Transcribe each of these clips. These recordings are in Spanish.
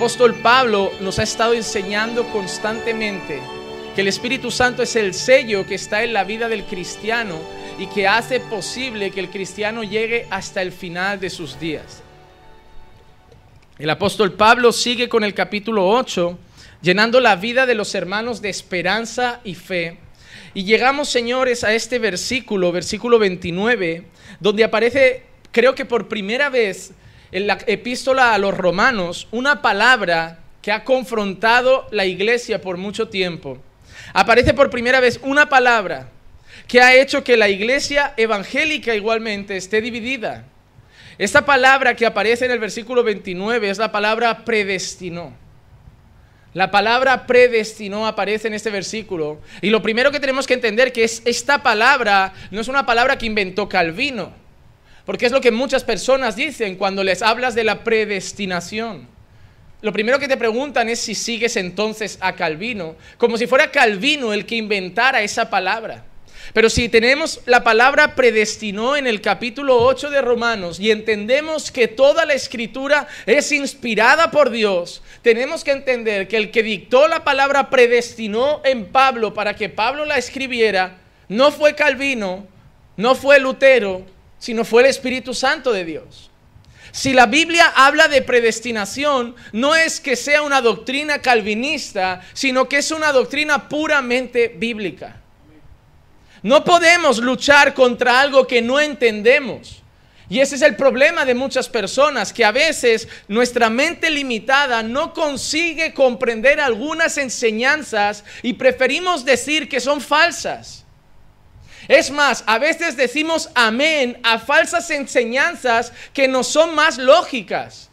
el apóstol Pablo nos ha estado enseñando constantemente que el Espíritu Santo es el sello que está en la vida del cristiano y que hace posible que el cristiano llegue hasta el final de sus días. El apóstol Pablo sigue con el capítulo 8, llenando la vida de los hermanos de esperanza y fe. Y llegamos, señores, a este versículo, versículo 29, donde aparece, creo que por primera vez, en la epístola a los romanos una palabra que ha confrontado la iglesia por mucho tiempo. Aparece por primera vez una palabra que ha hecho que la iglesia evangélica igualmente esté dividida. Esta palabra que aparece en el versículo 29 es la palabra predestinó. La palabra predestinó aparece en este versículo. Y lo primero que tenemos que entender que es esta palabra no es una palabra que inventó Calvino. Porque es lo que muchas personas dicen cuando les hablas de la predestinación. Lo primero que te preguntan es si sigues entonces a Calvino, como si fuera Calvino el que inventara esa palabra. Pero si tenemos la palabra predestinó en el capítulo 8 de Romanos y entendemos que toda la escritura es inspirada por Dios, tenemos que entender que el que dictó la palabra predestinó en Pablo para que Pablo la escribiera, no fue Calvino, no fue Lutero, sino fue el Espíritu Santo de Dios. Si la Biblia habla de predestinación, no es que sea una doctrina calvinista, sino que es una doctrina puramente bíblica. No podemos luchar contra algo que no entendemos. Y ese es el problema de muchas personas, que a veces nuestra mente limitada no consigue comprender algunas enseñanzas y preferimos decir que son falsas. Es más, a veces decimos amén a falsas enseñanzas que no son más lógicas.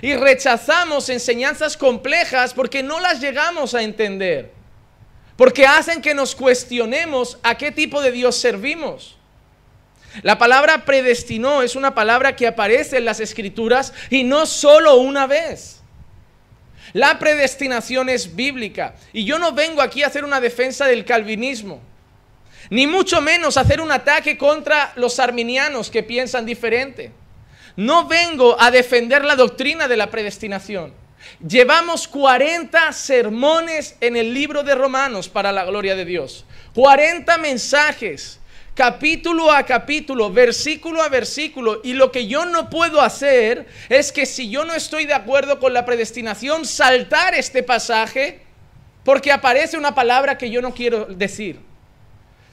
Y rechazamos enseñanzas complejas porque no las llegamos a entender. Porque hacen que nos cuestionemos a qué tipo de Dios servimos. La palabra predestinó es una palabra que aparece en las escrituras y no solo una vez. La predestinación es bíblica. Y yo no vengo aquí a hacer una defensa del calvinismo ni mucho menos hacer un ataque contra los arminianos que piensan diferente. No vengo a defender la doctrina de la predestinación. Llevamos 40 sermones en el libro de Romanos para la gloria de Dios. 40 mensajes, capítulo a capítulo, versículo a versículo. Y lo que yo no puedo hacer es que si yo no estoy de acuerdo con la predestinación, saltar este pasaje porque aparece una palabra que yo no quiero decir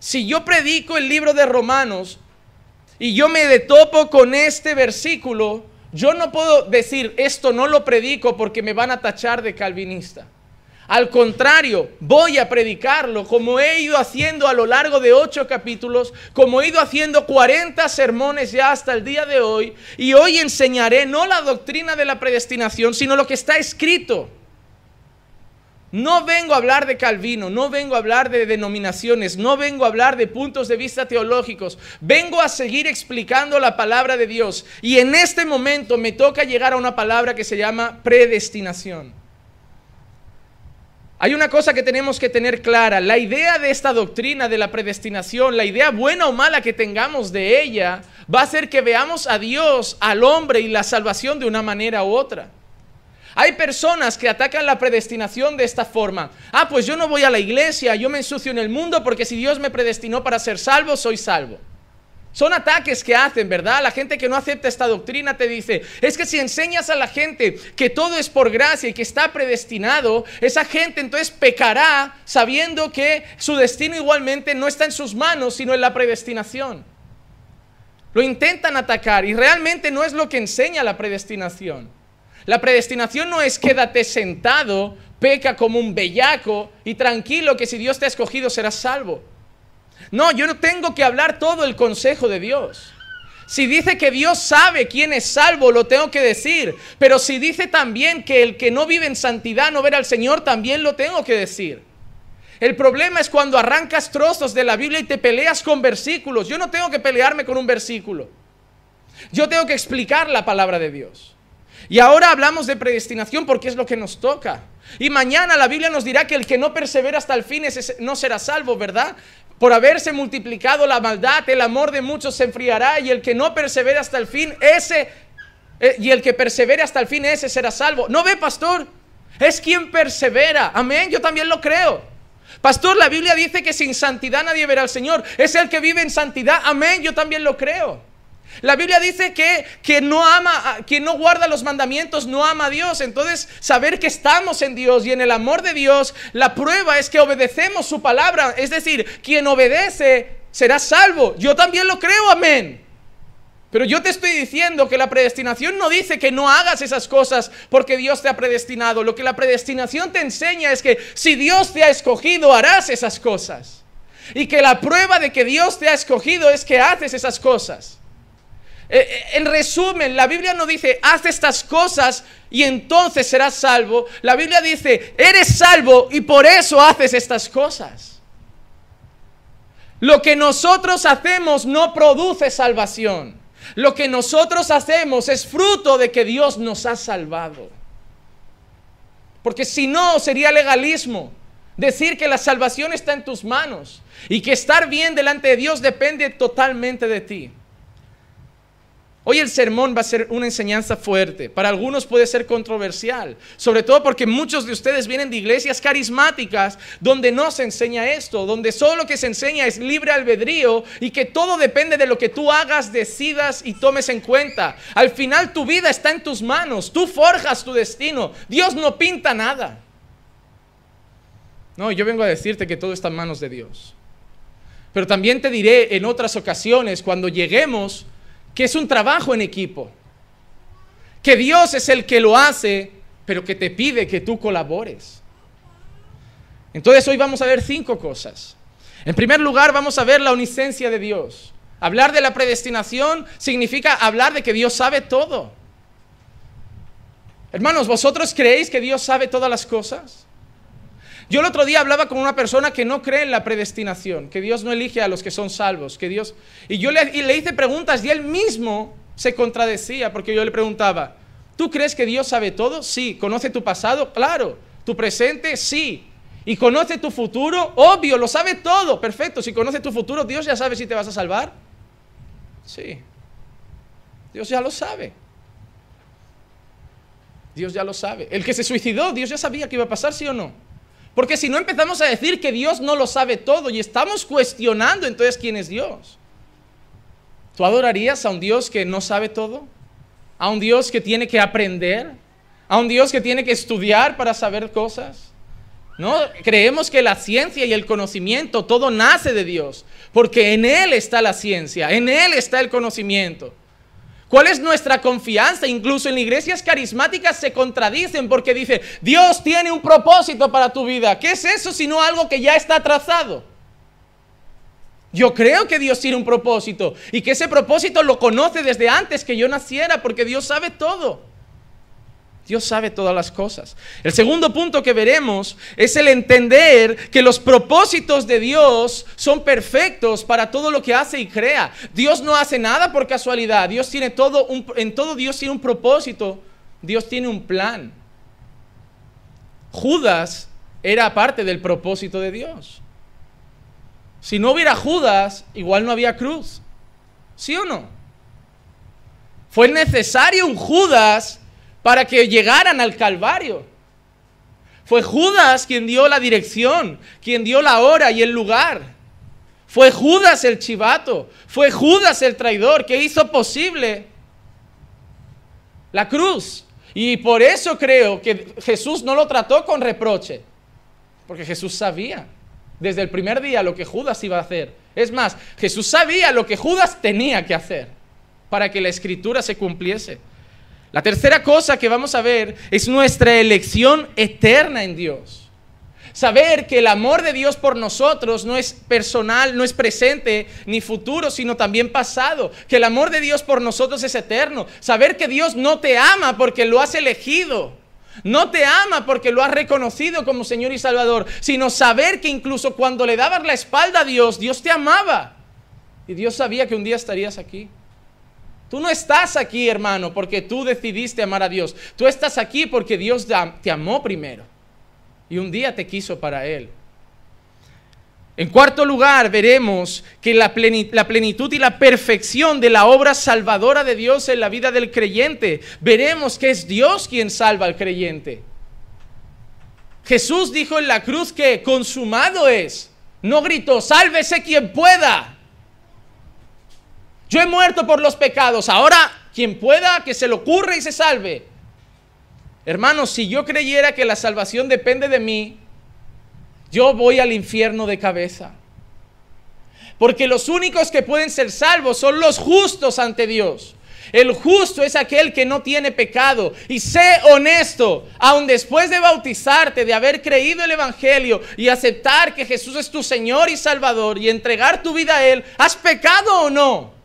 si yo predico el libro de Romanos y yo me detopo con este versículo, yo no puedo decir esto no lo predico porque me van a tachar de calvinista. Al contrario, voy a predicarlo como he ido haciendo a lo largo de ocho capítulos, como he ido haciendo 40 sermones ya hasta el día de hoy, y hoy enseñaré no la doctrina de la predestinación, sino lo que está escrito. No vengo a hablar de Calvino, no vengo a hablar de denominaciones, no vengo a hablar de puntos de vista teológicos, vengo a seguir explicando la palabra de Dios. Y en este momento me toca llegar a una palabra que se llama predestinación. Hay una cosa que tenemos que tener clara, la idea de esta doctrina de la predestinación, la idea buena o mala que tengamos de ella, va a ser que veamos a Dios, al hombre y la salvación de una manera u otra. Hay personas que atacan la predestinación de esta forma. Ah, pues yo no voy a la iglesia, yo me ensucio en el mundo porque si Dios me predestinó para ser salvo, soy salvo. Son ataques que hacen, ¿verdad? La gente que no acepta esta doctrina te dice, es que si enseñas a la gente que todo es por gracia y que está predestinado, esa gente entonces pecará sabiendo que su destino igualmente no está en sus manos, sino en la predestinación. Lo intentan atacar y realmente no es lo que enseña la predestinación. La predestinación no es quédate sentado, peca como un bellaco y tranquilo que si Dios te ha escogido serás salvo. No, yo no tengo que hablar todo el consejo de Dios. Si dice que Dios sabe quién es salvo, lo tengo que decir. Pero si dice también que el que no vive en santidad no verá al Señor, también lo tengo que decir. El problema es cuando arrancas trozos de la Biblia y te peleas con versículos. Yo no tengo que pelearme con un versículo. Yo tengo que explicar la palabra de Dios. Y ahora hablamos de predestinación porque es lo que nos toca. Y mañana la Biblia nos dirá que el que no persevera hasta el fin no será salvo, ¿verdad? Por haberse multiplicado la maldad, el amor de muchos se enfriará y el que no persevera hasta el fin, ese, eh, y el que persevere hasta el fin, ese será salvo. ¿No ve, pastor? Es quien persevera. Amén, yo también lo creo. Pastor, la Biblia dice que sin santidad nadie verá al Señor. Es el que vive en santidad. Amén, yo también lo creo. La Biblia dice que, quien no ama, quien no guarda los mandamientos, no ama a Dios. Entonces, saber que estamos en Dios y en el amor de Dios, la prueba es que obedecemos su palabra. Es decir, quien obedece será salvo. Yo también lo creo, amén. Pero yo te estoy diciendo que la predestinación no dice que no hagas esas cosas porque Dios te ha predestinado. Lo que la predestinación te enseña es que si Dios te ha escogido, harás esas cosas. Y que la prueba de que Dios te ha escogido es que haces esas cosas. Eh, eh, en resumen, la Biblia no dice, haz estas cosas y entonces serás salvo. La Biblia dice, eres salvo y por eso haces estas cosas. Lo que nosotros hacemos no produce salvación. Lo que nosotros hacemos es fruto de que Dios nos ha salvado. Porque si no, sería legalismo decir que la salvación está en tus manos y que estar bien delante de Dios depende totalmente de ti. Hoy el sermón va a ser una enseñanza fuerte. Para algunos puede ser controversial, sobre todo porque muchos de ustedes vienen de iglesias carismáticas donde no se enseña esto, donde solo lo que se enseña es libre albedrío y que todo depende de lo que tú hagas, decidas y tomes en cuenta. Al final tu vida está en tus manos, tú forjas tu destino, Dios no pinta nada. No, yo vengo a decirte que todo está en manos de Dios. Pero también te diré en otras ocasiones, cuando lleguemos que es un trabajo en equipo, que Dios es el que lo hace, pero que te pide que tú colabores. Entonces hoy vamos a ver cinco cosas. En primer lugar, vamos a ver la unicencia de Dios. Hablar de la predestinación significa hablar de que Dios sabe todo. Hermanos, ¿vosotros creéis que Dios sabe todas las cosas? Yo el otro día hablaba con una persona que no cree en la predestinación, que Dios no elige a los que son salvos, que Dios... Y yo le, le hice preguntas y él mismo se contradecía porque yo le preguntaba, ¿tú crees que Dios sabe todo? Sí. ¿Conoce tu pasado? Claro. ¿Tu presente? Sí. ¿Y conoce tu futuro? Obvio, lo sabe todo. Perfecto. Si conoce tu futuro, Dios ya sabe si te vas a salvar. Sí. Dios ya lo sabe. Dios ya lo sabe. El que se suicidó, Dios ya sabía que iba a pasar, sí o no. Porque si no empezamos a decir que Dios no lo sabe todo y estamos cuestionando entonces quién es Dios. ¿Tú adorarías a un Dios que no sabe todo? ¿A un Dios que tiene que aprender? ¿A un Dios que tiene que estudiar para saber cosas? No, creemos que la ciencia y el conocimiento, todo nace de Dios, porque en Él está la ciencia, en Él está el conocimiento. ¿Cuál es nuestra confianza? Incluso en iglesias carismáticas se contradicen porque dice, Dios tiene un propósito para tu vida. ¿Qué es eso sino algo que ya está trazado? Yo creo que Dios tiene un propósito y que ese propósito lo conoce desde antes que yo naciera porque Dios sabe todo. Dios sabe todas las cosas. El segundo punto que veremos es el entender que los propósitos de Dios son perfectos para todo lo que hace y crea. Dios no hace nada por casualidad. Dios tiene todo en todo Dios tiene un propósito. Dios tiene un plan. Judas era parte del propósito de Dios. Si no hubiera Judas, igual no había cruz. ¿Sí o no? Fue necesario un Judas para que llegaran al Calvario. Fue Judas quien dio la dirección, quien dio la hora y el lugar. Fue Judas el chivato, fue Judas el traidor que hizo posible la cruz. Y por eso creo que Jesús no lo trató con reproche, porque Jesús sabía desde el primer día lo que Judas iba a hacer. Es más, Jesús sabía lo que Judas tenía que hacer para que la escritura se cumpliese. La tercera cosa que vamos a ver es nuestra elección eterna en Dios. Saber que el amor de Dios por nosotros no es personal, no es presente ni futuro, sino también pasado. Que el amor de Dios por nosotros es eterno. Saber que Dios no te ama porque lo has elegido. No te ama porque lo has reconocido como Señor y Salvador, sino saber que incluso cuando le dabas la espalda a Dios, Dios te amaba. Y Dios sabía que un día estarías aquí. Tú no estás aquí, hermano, porque tú decidiste amar a Dios. Tú estás aquí porque Dios te amó primero y un día te quiso para Él. En cuarto lugar, veremos que la, plenitud y la perfección de la obra salvadora de Dios en la vida del creyente. Veremos que es Dios quien salva al creyente. Jesús dijo en la cruz que consumado es. No gritó, sálvese quien pueda. Yo he muerto por los pecados. Ahora, quien pueda, que se le ocurra y se salve. Hermanos, si yo creyera que la salvación depende de mí, yo voy al infierno de cabeza. Porque los únicos que pueden ser salvos son los justos ante Dios. El justo es aquel que no tiene pecado. Y sé honesto, aun después de bautizarte, de haber creído el Evangelio y aceptar que Jesús es tu Señor y Salvador y entregar tu vida a Él, ¿has pecado o no?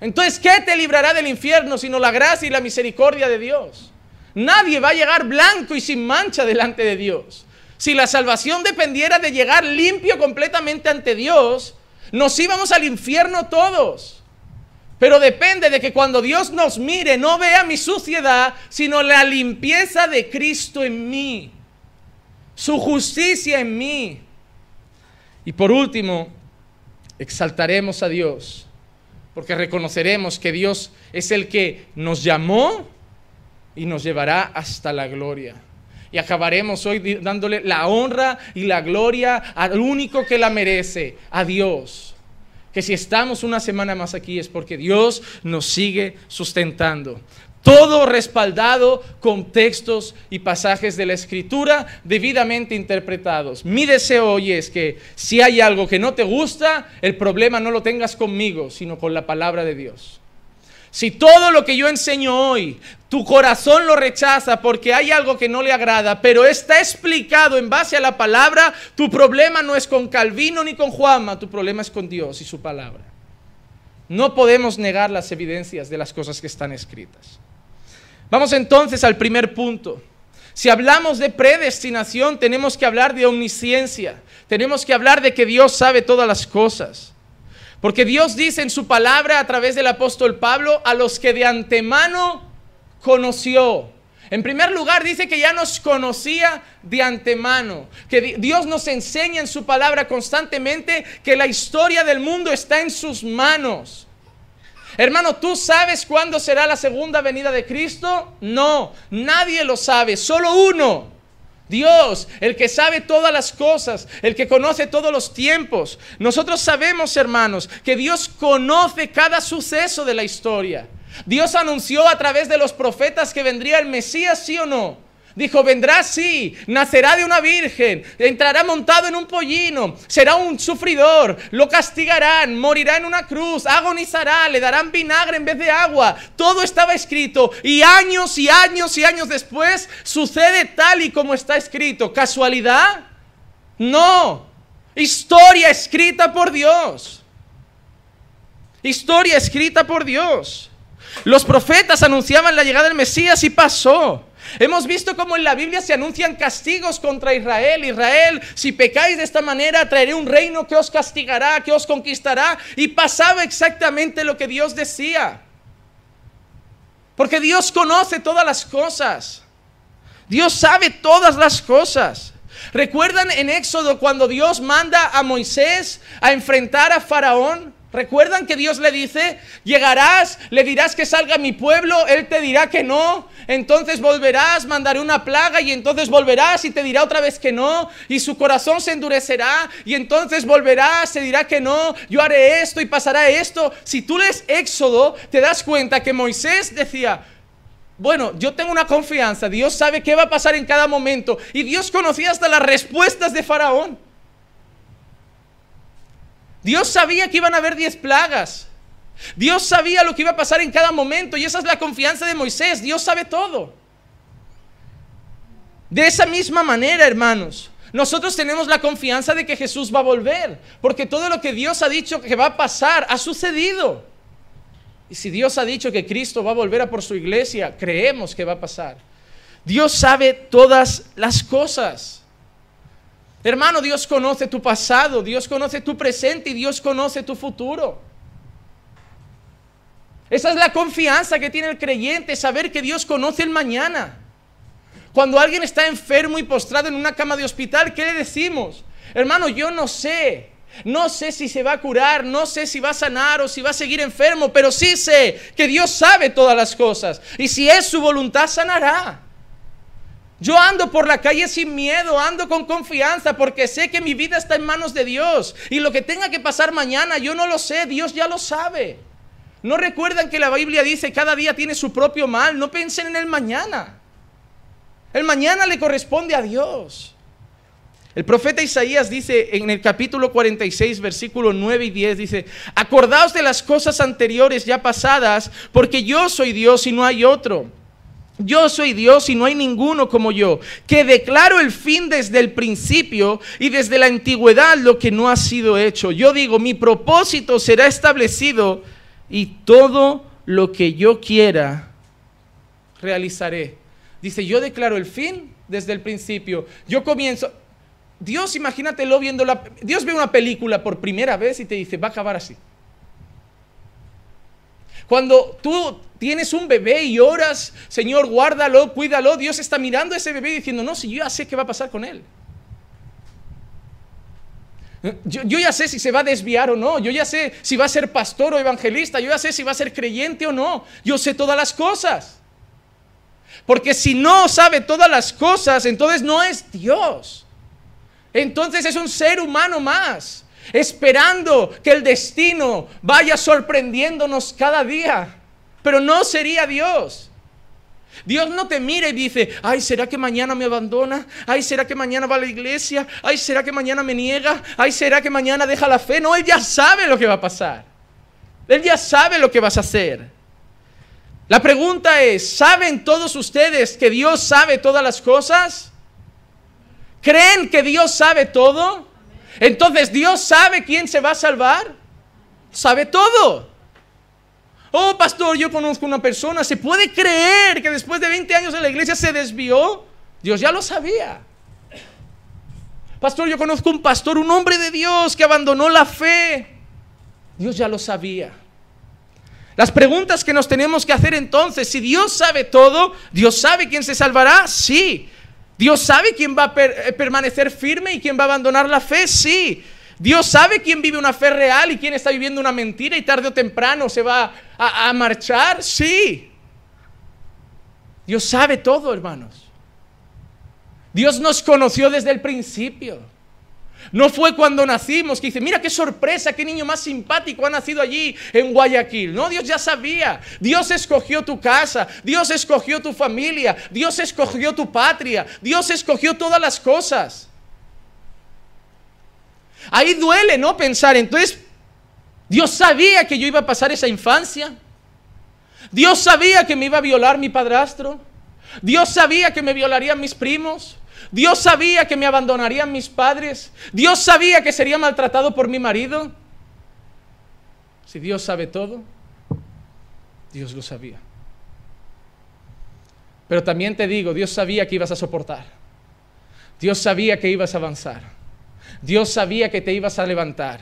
Entonces, ¿qué te librará del infierno sino la gracia y la misericordia de Dios? Nadie va a llegar blanco y sin mancha delante de Dios. Si la salvación dependiera de llegar limpio completamente ante Dios, nos íbamos al infierno todos. Pero depende de que cuando Dios nos mire no vea mi suciedad, sino la limpieza de Cristo en mí, su justicia en mí. Y por último, exaltaremos a Dios porque reconoceremos que Dios es el que nos llamó y nos llevará hasta la gloria. Y acabaremos hoy dándole la honra y la gloria al único que la merece, a Dios. Que si estamos una semana más aquí es porque Dios nos sigue sustentando. Todo respaldado con textos y pasajes de la escritura debidamente interpretados. Mi deseo hoy es que si hay algo que no te gusta, el problema no lo tengas conmigo, sino con la palabra de Dios. Si todo lo que yo enseño hoy, tu corazón lo rechaza porque hay algo que no le agrada, pero está explicado en base a la palabra, tu problema no es con Calvino ni con Juanma, tu problema es con Dios y su palabra. No podemos negar las evidencias de las cosas que están escritas. Vamos entonces al primer punto. Si hablamos de predestinación, tenemos que hablar de omnisciencia. Tenemos que hablar de que Dios sabe todas las cosas. Porque Dios dice en su palabra a través del apóstol Pablo a los que de antemano conoció. En primer lugar dice que ya nos conocía de antemano, que Dios nos enseña en su palabra constantemente que la historia del mundo está en sus manos. Hermano, ¿tú sabes cuándo será la segunda venida de Cristo? No, nadie lo sabe, solo uno. Dios, el que sabe todas las cosas, el que conoce todos los tiempos. Nosotros sabemos, hermanos, que Dios conoce cada suceso de la historia. Dios anunció a través de los profetas que vendría el Mesías, sí o no. Dijo, vendrá sí, nacerá de una virgen, entrará montado en un pollino, será un sufridor, lo castigarán, morirá en una cruz, agonizará, le darán vinagre en vez de agua. Todo estaba escrito y años y años y años después sucede tal y como está escrito. ¿Casualidad? No. Historia escrita por Dios. Historia escrita por Dios. Los profetas anunciaban la llegada del Mesías y pasó. Hemos visto cómo en la Biblia se anuncian castigos contra Israel. Israel, si pecáis de esta manera, traeré un reino que os castigará, que os conquistará. Y pasaba exactamente lo que Dios decía. Porque Dios conoce todas las cosas. Dios sabe todas las cosas. ¿Recuerdan en Éxodo cuando Dios manda a Moisés a enfrentar a Faraón? ¿Recuerdan que Dios le dice, llegarás, le dirás que salga mi pueblo, él te dirá que no, entonces volverás, mandaré una plaga y entonces volverás y te dirá otra vez que no, y su corazón se endurecerá y entonces volverás, se dirá que no, yo haré esto y pasará esto. Si tú lees Éxodo, te das cuenta que Moisés decía, bueno, yo tengo una confianza, Dios sabe qué va a pasar en cada momento y Dios conocía hasta las respuestas de Faraón. Dios sabía que iban a haber diez plagas. Dios sabía lo que iba a pasar en cada momento y esa es la confianza de Moisés. Dios sabe todo. De esa misma manera, hermanos, nosotros tenemos la confianza de que Jesús va a volver, porque todo lo que Dios ha dicho que va a pasar ha sucedido. Y si Dios ha dicho que Cristo va a volver a por su iglesia, creemos que va a pasar. Dios sabe todas las cosas. Hermano, Dios conoce tu pasado, Dios conoce tu presente y Dios conoce tu futuro. Esa es la confianza que tiene el creyente, saber que Dios conoce el mañana. Cuando alguien está enfermo y postrado en una cama de hospital, ¿qué le decimos? Hermano, yo no sé. No sé si se va a curar, no sé si va a sanar o si va a seguir enfermo, pero sí sé que Dios sabe todas las cosas. Y si es su voluntad, sanará. Yo ando por la calle sin miedo, ando con confianza porque sé que mi vida está en manos de Dios y lo que tenga que pasar mañana yo no lo sé, Dios ya lo sabe. ¿No recuerdan que la Biblia dice cada día tiene su propio mal? No piensen en el mañana. El mañana le corresponde a Dios. El profeta Isaías dice en el capítulo 46, versículo 9 y 10, dice, acordaos de las cosas anteriores ya pasadas, porque yo soy Dios y no hay otro. Yo soy Dios y no hay ninguno como yo, que declaro el fin desde el principio y desde la antigüedad lo que no ha sido hecho. Yo digo, mi propósito será establecido y todo lo que yo quiera realizaré. Dice, yo declaro el fin desde el principio. Yo comienzo. Dios, imagínatelo viendo la. Dios ve una película por primera vez y te dice, va a acabar así. Cuando tú tienes un bebé y oras, Señor, guárdalo, cuídalo, Dios está mirando a ese bebé diciendo, no, si yo ya sé qué va a pasar con él. Yo, yo, ya sé si se va a desviar o no, yo ya sé si va a ser pastor o evangelista, yo ya sé si va a ser creyente o no, yo sé todas las cosas. Porque si no sabe todas las cosas, entonces no es Dios. Entonces es un ser humano más esperando que el destino vaya sorprendiéndonos cada día. Pero no sería Dios. Dios no te mira y dice, ay, ¿será que mañana me abandona? Ay, ¿será que mañana va a la iglesia? Ay, ¿será que mañana me niega? Ay, ¿será que mañana deja la fe? No, Él ya sabe lo que va a pasar. Él ya sabe lo que vas a hacer. La pregunta es, ¿saben todos ustedes que Dios sabe todas las cosas? ¿Creen que Dios sabe todo? Entonces, ¿Dios sabe quién se va a salvar? Sabe todo. Oh, pastor, yo conozco una persona. ¿Se puede creer que después de 20 años en la iglesia se desvió? Dios ya lo sabía. Pastor, yo conozco un pastor, un hombre de Dios que abandonó la fe. Dios ya lo sabía. Las preguntas que nos tenemos que hacer entonces, si Dios sabe todo, ¿Dios sabe quién se salvará? Sí. Dios sabe quién va a eh, permanecer firme y quién va a abandonar la fe, sí. Dios sabe quién vive una fe real y quién está viviendo una mentira y tarde o temprano se va a marchar, sí. Dios sabe todo, hermanos. Dios nos conoció desde el principio. No fue cuando nacimos que dice, mira qué sorpresa, qué niño más simpático ha nacido allí en Guayaquil. No, Dios ya sabía. Dios escogió tu casa, Dios escogió tu familia, Dios escogió tu patria, Dios escogió todas las cosas. Ahí duele, ¿no? Pensar, entonces, Dios sabía que yo iba a pasar esa infancia. Dios sabía que me iba a violar mi padrastro. Dios sabía que me violarían mis primos. Dios sabía que me abandonarían mis padres. Dios sabía que sería maltratado por mi marido. Si Dios sabe todo, Dios lo sabía. Pero también te digo, Dios sabía que ibas a soportar. Dios sabía que ibas a avanzar. Dios sabía que te ibas a levantar.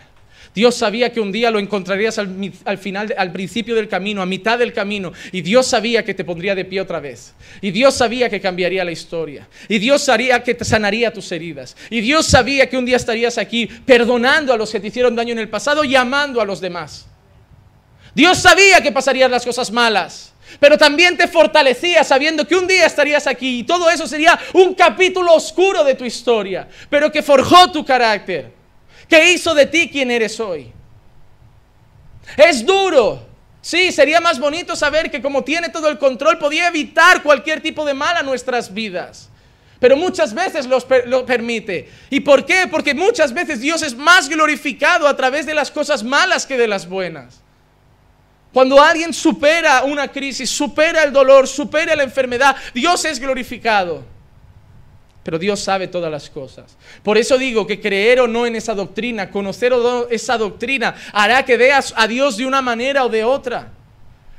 Dios sabía que un día lo encontrarías al, final, al principio del camino, a mitad del camino. Y Dios sabía que te pondría de pie otra vez. Y Dios sabía que cambiaría la historia. Y Dios sabía que te sanaría tus heridas. Y Dios sabía que un día estarías aquí perdonando a los que te hicieron daño en el pasado y amando a los demás. Dios sabía que pasarían las cosas malas. Pero también te fortalecía sabiendo que un día estarías aquí y todo eso sería un capítulo oscuro de tu historia, pero que forjó tu carácter. ¿Qué hizo de ti quien eres hoy. Es duro. Sí, sería más bonito saber que como tiene todo el control podía evitar cualquier tipo de mal a nuestras vidas. Pero muchas veces lo permite. ¿Y por qué? Porque muchas veces Dios es más glorificado a través de las cosas malas que de las buenas. Cuando alguien supera una crisis, supera el dolor, supera la enfermedad, Dios es glorificado pero Dios sabe todas las cosas. Por eso digo que creer o no en esa doctrina, conocer o no esa doctrina, hará que veas a Dios de una manera o de otra.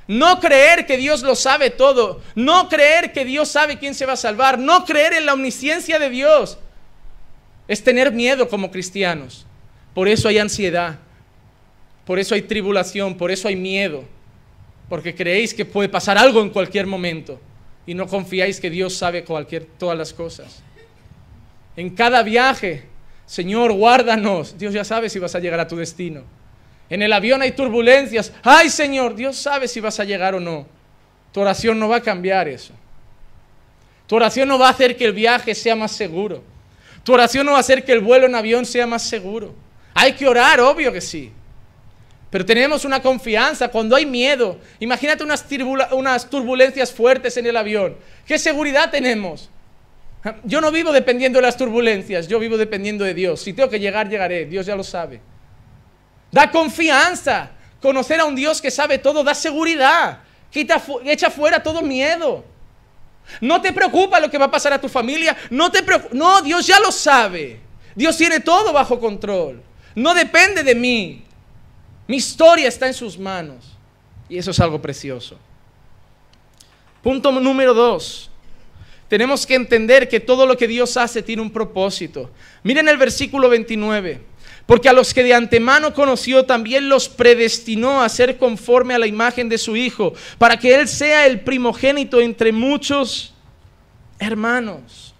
No creer que Dios lo sabe todo, no creer que Dios sabe quién se va a salvar, no creer en la omnisciencia de Dios, es tener miedo como cristianos. Por eso hay ansiedad, por eso hay tribulación, por eso hay miedo, porque creéis que puede pasar algo en cualquier momento y no confiáis que Dios sabe cualquier, todas las cosas en cada viaje. Señor, guárdanos. Dios ya sabe si vas a llegar a tu destino. En el avión hay turbulencias. Ay, Señor, Dios sabe si vas a llegar o no. Tu oración no va a cambiar eso. Tu oración no va a hacer que el viaje sea más seguro. Tu oración no va a hacer que el vuelo en avión sea más seguro. Hay que orar, obvio que sí. Pero tenemos una confianza cuando hay miedo. Imagínate unas, unas turbulencias fuertes en el avión. ¿Qué seguridad tenemos? Yo no vivo dependiendo de las turbulencias, yo vivo dependiendo de Dios. Si tengo que llegar, llegaré, Dios ya lo sabe. Da confianza, conocer a un Dios que sabe todo, da seguridad, quita, echa fuera todo miedo. No te preocupa lo que va a pasar a tu familia, no te no, Dios ya lo sabe. Dios tiene todo bajo control. No depende de mí. Mi historia está en sus manos. Y eso es algo precioso. Punto número dos tenemos que entender que todo lo que Dios hace tiene un propósito. Miren el versículo 29. Porque a los que de antemano conoció también los predestinó a ser conforme a la imagen de su Hijo, para que Él sea el primogénito entre muchos hermanos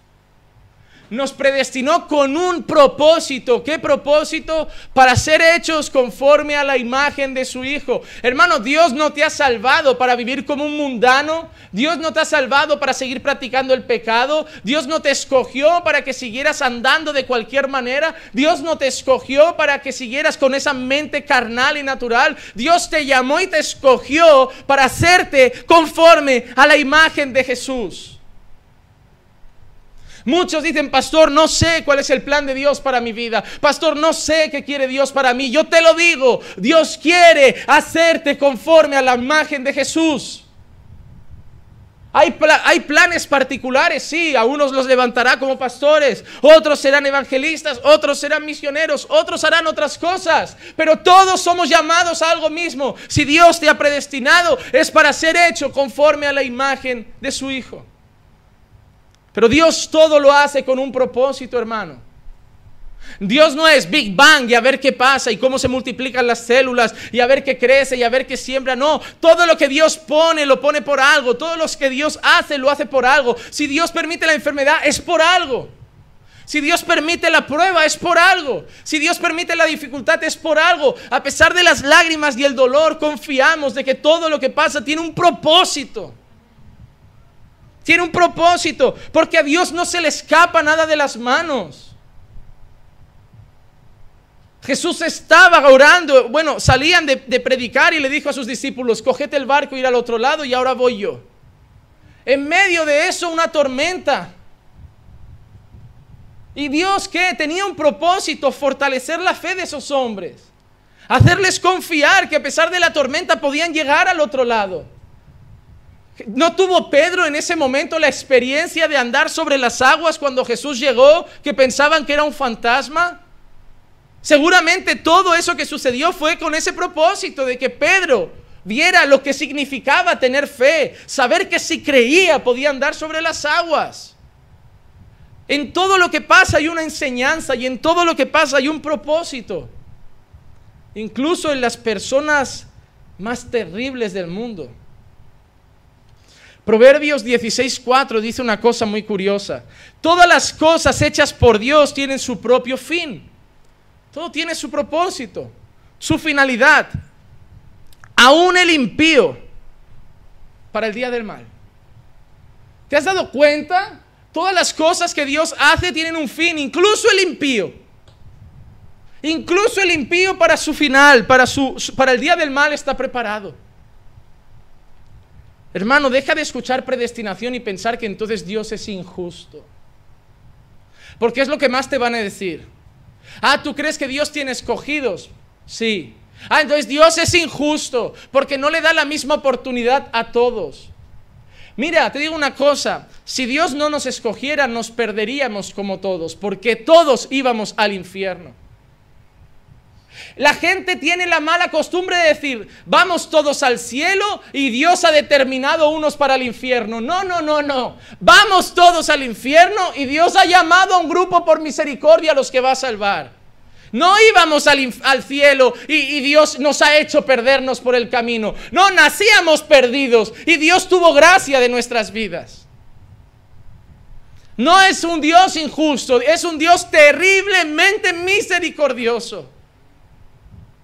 nos predestinó con un propósito. ¿Qué propósito? Para ser hechos conforme a la imagen de su Hijo. Hermano, Dios no te ha salvado para vivir como un mundano. Dios no te ha salvado para seguir practicando el pecado. Dios no te escogió para que siguieras andando de cualquier manera. Dios no te escogió para que siguieras con esa mente carnal y natural. Dios te llamó y te escogió para hacerte conforme a la imagen de Jesús. Muchos dicen, pastor, no sé cuál es el plan de Dios para mi vida. Pastor, no sé qué quiere Dios para mí. Yo te lo digo, Dios quiere hacerte conforme a la imagen de Jesús. Hay, hay, planes particulares, sí, a unos los levantará como pastores, otros serán evangelistas, otros serán misioneros, otros harán otras cosas, pero todos somos llamados a algo mismo. Si Dios te ha predestinado, es para ser hecho conforme a la imagen de su Hijo. Pero Dios todo lo hace con un propósito, hermano. Dios no es Big Bang y a ver qué pasa y cómo se multiplican las células y a ver qué crece y a ver qué siembra. No, todo lo que Dios pone lo pone por algo. Todo lo que Dios hace lo hace por algo. Si Dios permite la enfermedad es por algo. Si Dios permite la prueba es por algo. Si Dios permite la dificultad es por algo. A pesar de las lágrimas y el dolor, confiamos de que todo lo que pasa tiene un propósito. Tiene un propósito, porque a Dios no se le escapa nada de las manos. Jesús estaba orando, bueno, salían de, predicar y le dijo a sus discípulos, cogete el barco y ir al otro lado y ahora voy yo. En medio de eso una tormenta. ¿Y Dios qué? Tenía un propósito, fortalecer la fe de esos hombres hacerles confiar que a pesar de la tormenta podían llegar al otro lado. ¿No tuvo Pedro en ese momento la experiencia de andar sobre las aguas cuando Jesús llegó, que pensaban que era un fantasma? Seguramente todo eso que sucedió fue con ese propósito de que Pedro viera lo que significaba tener fe, saber que si creía podía andar sobre las aguas. En todo lo que pasa hay una enseñanza y en todo lo que pasa hay un propósito. Incluso en las personas más terribles del mundo. Proverbios 16:4 dice una cosa muy curiosa. Todas las cosas hechas por Dios tienen su propio fin. Todo tiene su propósito, su finalidad. Aún el impío para el día del mal. ¿Te has dado cuenta? Todas las cosas que Dios hace tienen un fin, incluso el impío. Incluso el impío para su final, para, su, para el día del mal está preparado. Hermano, deja de escuchar predestinación y pensar que entonces Dios es injusto. Porque es lo que más te van a decir. Ah, ¿tú crees que Dios tiene escogidos? Sí. Ah, entonces Dios es injusto porque no le da la misma oportunidad a todos. Mira, te digo una cosa, si Dios no nos escogiera nos perderíamos como todos, porque todos íbamos al infierno. La gente tiene la mala costumbre de decir, vamos todos al cielo y Dios ha determinado unos para el infierno. No, no, no, no. Vamos todos al infierno y Dios ha llamado a un grupo por misericordia a los que va a salvar. No íbamos al, cielo y, Dios nos ha hecho perdernos por el camino. No, nacíamos perdidos y Dios tuvo gracia de nuestras vidas. No es un Dios injusto, es un Dios terriblemente misericordioso.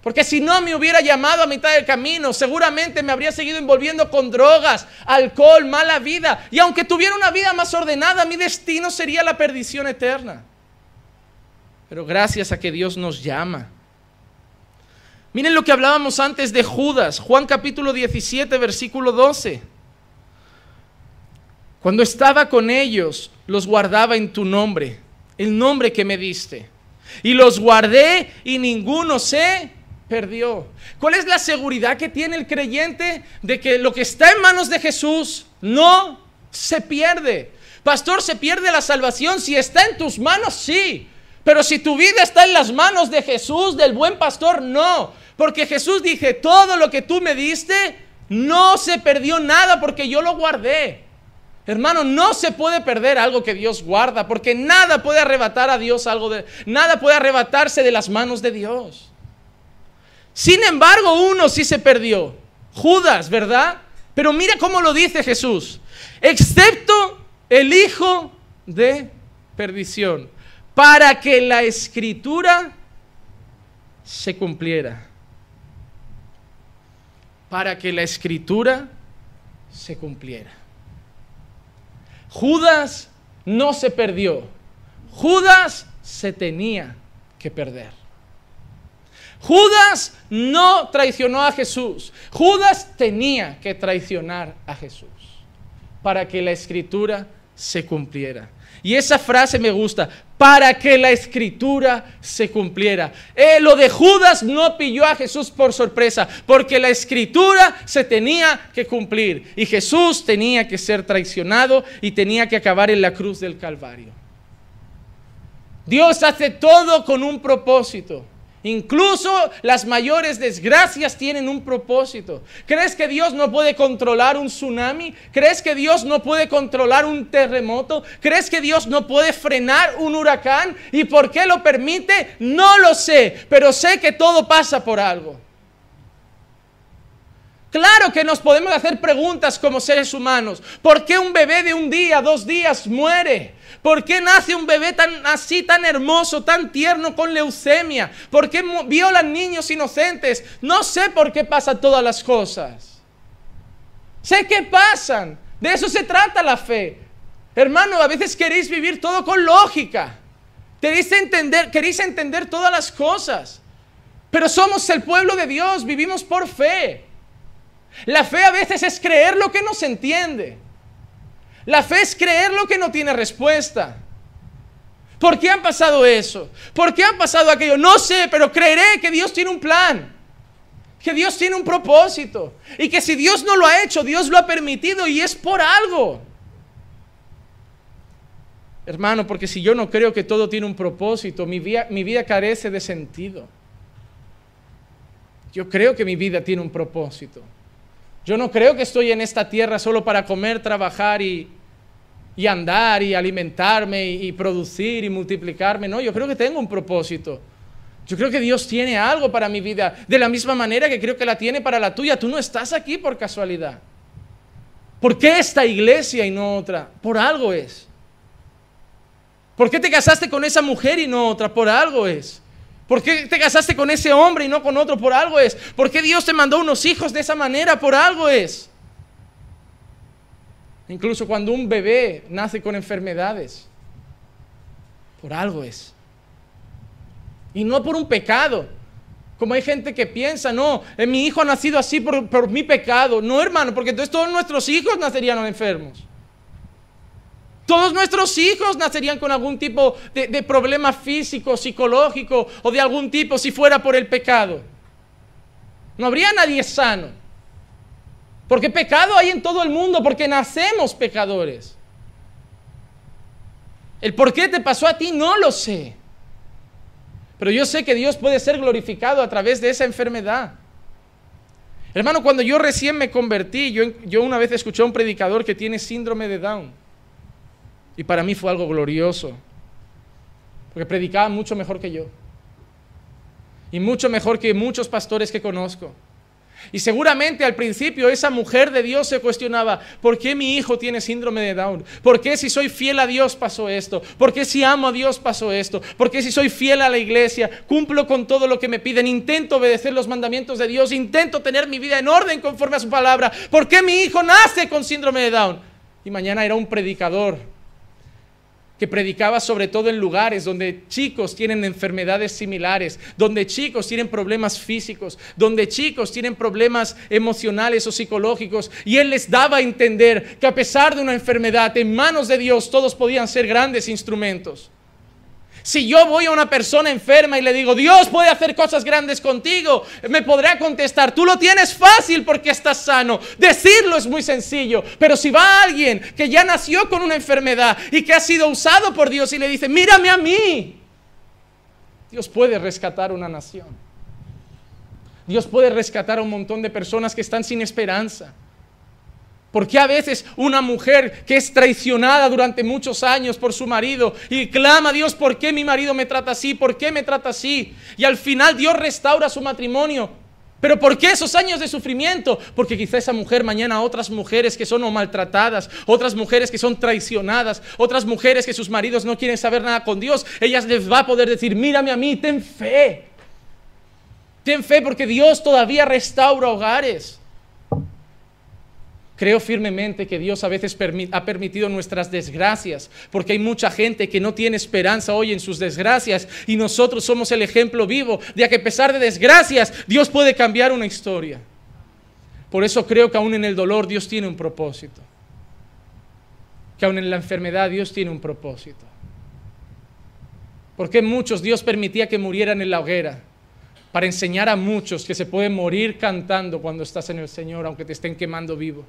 Porque si no me hubiera llamado a mitad del camino, seguramente me habría seguido envolviendo con drogas, alcohol, mala vida. Y aunque tuviera una vida más ordenada, mi destino sería la perdición eterna. Pero gracias a que Dios nos llama. Miren lo que hablábamos antes de Judas, Juan capítulo 17, versículo 12. Cuando estaba con ellos, los guardaba en tu nombre, el nombre que me diste. Y los guardé y ninguno sé perdió. ¿Cuál es la seguridad que tiene el creyente de que lo que está en manos de Jesús no se pierde? Pastor, se pierde la salvación si está en tus manos, sí. Pero si tu vida está en las manos de Jesús, del buen pastor, no. Porque Jesús dije, todo lo que tú me diste, no se perdió nada porque yo lo guardé. Hermano, no se puede perder algo que Dios guarda, porque nada puede arrebatar a Dios algo de nada puede arrebatarse de las manos de Dios. Sin embargo, uno sí se perdió. Judas, ¿verdad? Pero mira cómo lo dice Jesús. Excepto el hijo de perdición. Para que la escritura se cumpliera. Para que la escritura se cumpliera. Judas no se perdió. Judas se tenía que perder. Judas no traicionó a Jesús. Judas tenía que traicionar a Jesús para que la escritura se cumpliera. Y esa frase me gusta, para que la escritura se cumpliera. Eh, lo de Judas no pilló a Jesús por sorpresa, porque la escritura se tenía que cumplir. Y Jesús tenía que ser traicionado y tenía que acabar en la cruz del Calvario. Dios hace todo con un propósito. Incluso las mayores desgracias tienen un propósito. ¿Crees que Dios no puede controlar un tsunami? ¿Crees que Dios no puede controlar un terremoto? ¿Crees que Dios no puede frenar un huracán? ¿Y por qué lo permite? No lo sé, pero sé que todo pasa por algo. Claro que nos podemos hacer preguntas como seres humanos. ¿Por qué un bebé de un día, dos días muere? ¿Por qué nace un bebé tan así, tan hermoso, tan tierno con leucemia? ¿Por qué violan niños inocentes? No sé por qué pasan todas las cosas. Sé que pasan. De eso se trata la fe. Hermano, a veces queréis vivir todo con lógica. Queréis entender, queréis entender todas las cosas. Pero somos el pueblo de Dios, vivimos por fe. La fe a veces es creer lo que no se entiende. La fe es creer lo que no tiene respuesta. ¿Por qué han pasado eso? ¿Por qué han pasado aquello? No sé, pero creeré que Dios tiene un plan, que Dios tiene un propósito y que si Dios no lo ha hecho, Dios lo ha permitido y es por algo. Hermano, porque si yo no creo que todo tiene un propósito, mi vida, mi vida carece de sentido. Yo creo que mi vida tiene un propósito. Yo no creo que estoy en esta tierra solo para comer, trabajar y, andar y alimentarme y, y, producir y multiplicarme. No, yo creo que tengo un propósito. Yo creo que Dios tiene algo para mi vida, de la misma manera que creo que la tiene para la tuya. Tú no estás aquí por casualidad. ¿Por qué esta iglesia y no otra? Por algo es. ¿Por qué te casaste con esa mujer y no otra? Por algo es. ¿Por qué te casaste con ese hombre y no con otro? Por algo es. ¿Por qué Dios te mandó unos hijos de esa manera? Por algo es. Incluso cuando un bebé nace con enfermedades. Por algo es. Y no por un pecado. Como hay gente que piensa, no, eh, mi hijo ha nacido así por, por mi pecado. No, hermano, porque entonces todos nuestros hijos nacerían enfermos. Todos nuestros hijos nacerían con algún tipo de, problema físico, psicológico o de algún tipo si fuera por el pecado. No habría nadie sano. Porque pecado hay en todo el mundo, porque nacemos pecadores. El por qué te pasó a ti no lo sé. Pero yo sé que Dios puede ser glorificado a través de esa enfermedad. Hermano, cuando yo recién me convertí, yo, yo una vez escuché a un predicador que tiene síndrome de Down. Y para mí fue algo glorioso, porque predicaba mucho mejor que yo, y mucho mejor que muchos pastores que conozco. Y seguramente al principio esa mujer de Dios se cuestionaba, ¿por qué mi hijo tiene síndrome de Down? ¿Por qué si soy fiel a Dios pasó esto? ¿Por qué si amo a Dios pasó esto? ¿Por qué si soy fiel a la iglesia, cumplo con todo lo que me piden, intento obedecer los mandamientos de Dios, intento tener mi vida en orden conforme a su palabra? ¿Por qué mi hijo nace con síndrome de Down? Y mañana era un predicador que predicaba sobre todo en lugares donde chicos tienen enfermedades similares, donde chicos tienen problemas físicos, donde chicos tienen problemas emocionales o psicológicos. Y Él les daba a entender que a pesar de una enfermedad, en manos de Dios todos podían ser grandes instrumentos. Si yo voy a una persona enferma y le digo, Dios puede hacer cosas grandes contigo, me podrá contestar, tú lo tienes fácil porque estás sano. Decirlo es muy sencillo, pero si va alguien que ya nació con una enfermedad y que ha sido usado por Dios y le dice, mírame a mí, Dios puede rescatar una nación. Dios puede rescatar a un montón de personas que están sin esperanza qué a veces una mujer que es traicionada durante muchos años por su marido y clama a Dios, ¿por qué mi marido me trata así? ¿Por qué me trata así? Y al final Dios restaura su matrimonio. Pero ¿por qué esos años de sufrimiento? Porque quizá esa mujer mañana otras mujeres que son maltratadas, otras mujeres que son traicionadas, otras mujeres que sus maridos no quieren saber nada con Dios, ellas les va a poder decir, mírame a mí, ten fe. Ten fe porque Dios todavía restaura hogares. Creo firmemente que Dios a veces ha permitido nuestras desgracias, porque hay mucha gente que no tiene esperanza hoy en sus desgracias y nosotros somos el ejemplo vivo de que a pesar de desgracias Dios puede cambiar una historia. Por eso creo que aún en el dolor Dios tiene un propósito, que aún en la enfermedad Dios tiene un propósito. Porque muchos Dios permitía que murieran en la hoguera para enseñar a muchos que se puede morir cantando cuando estás en el Señor, aunque te estén quemando vivo.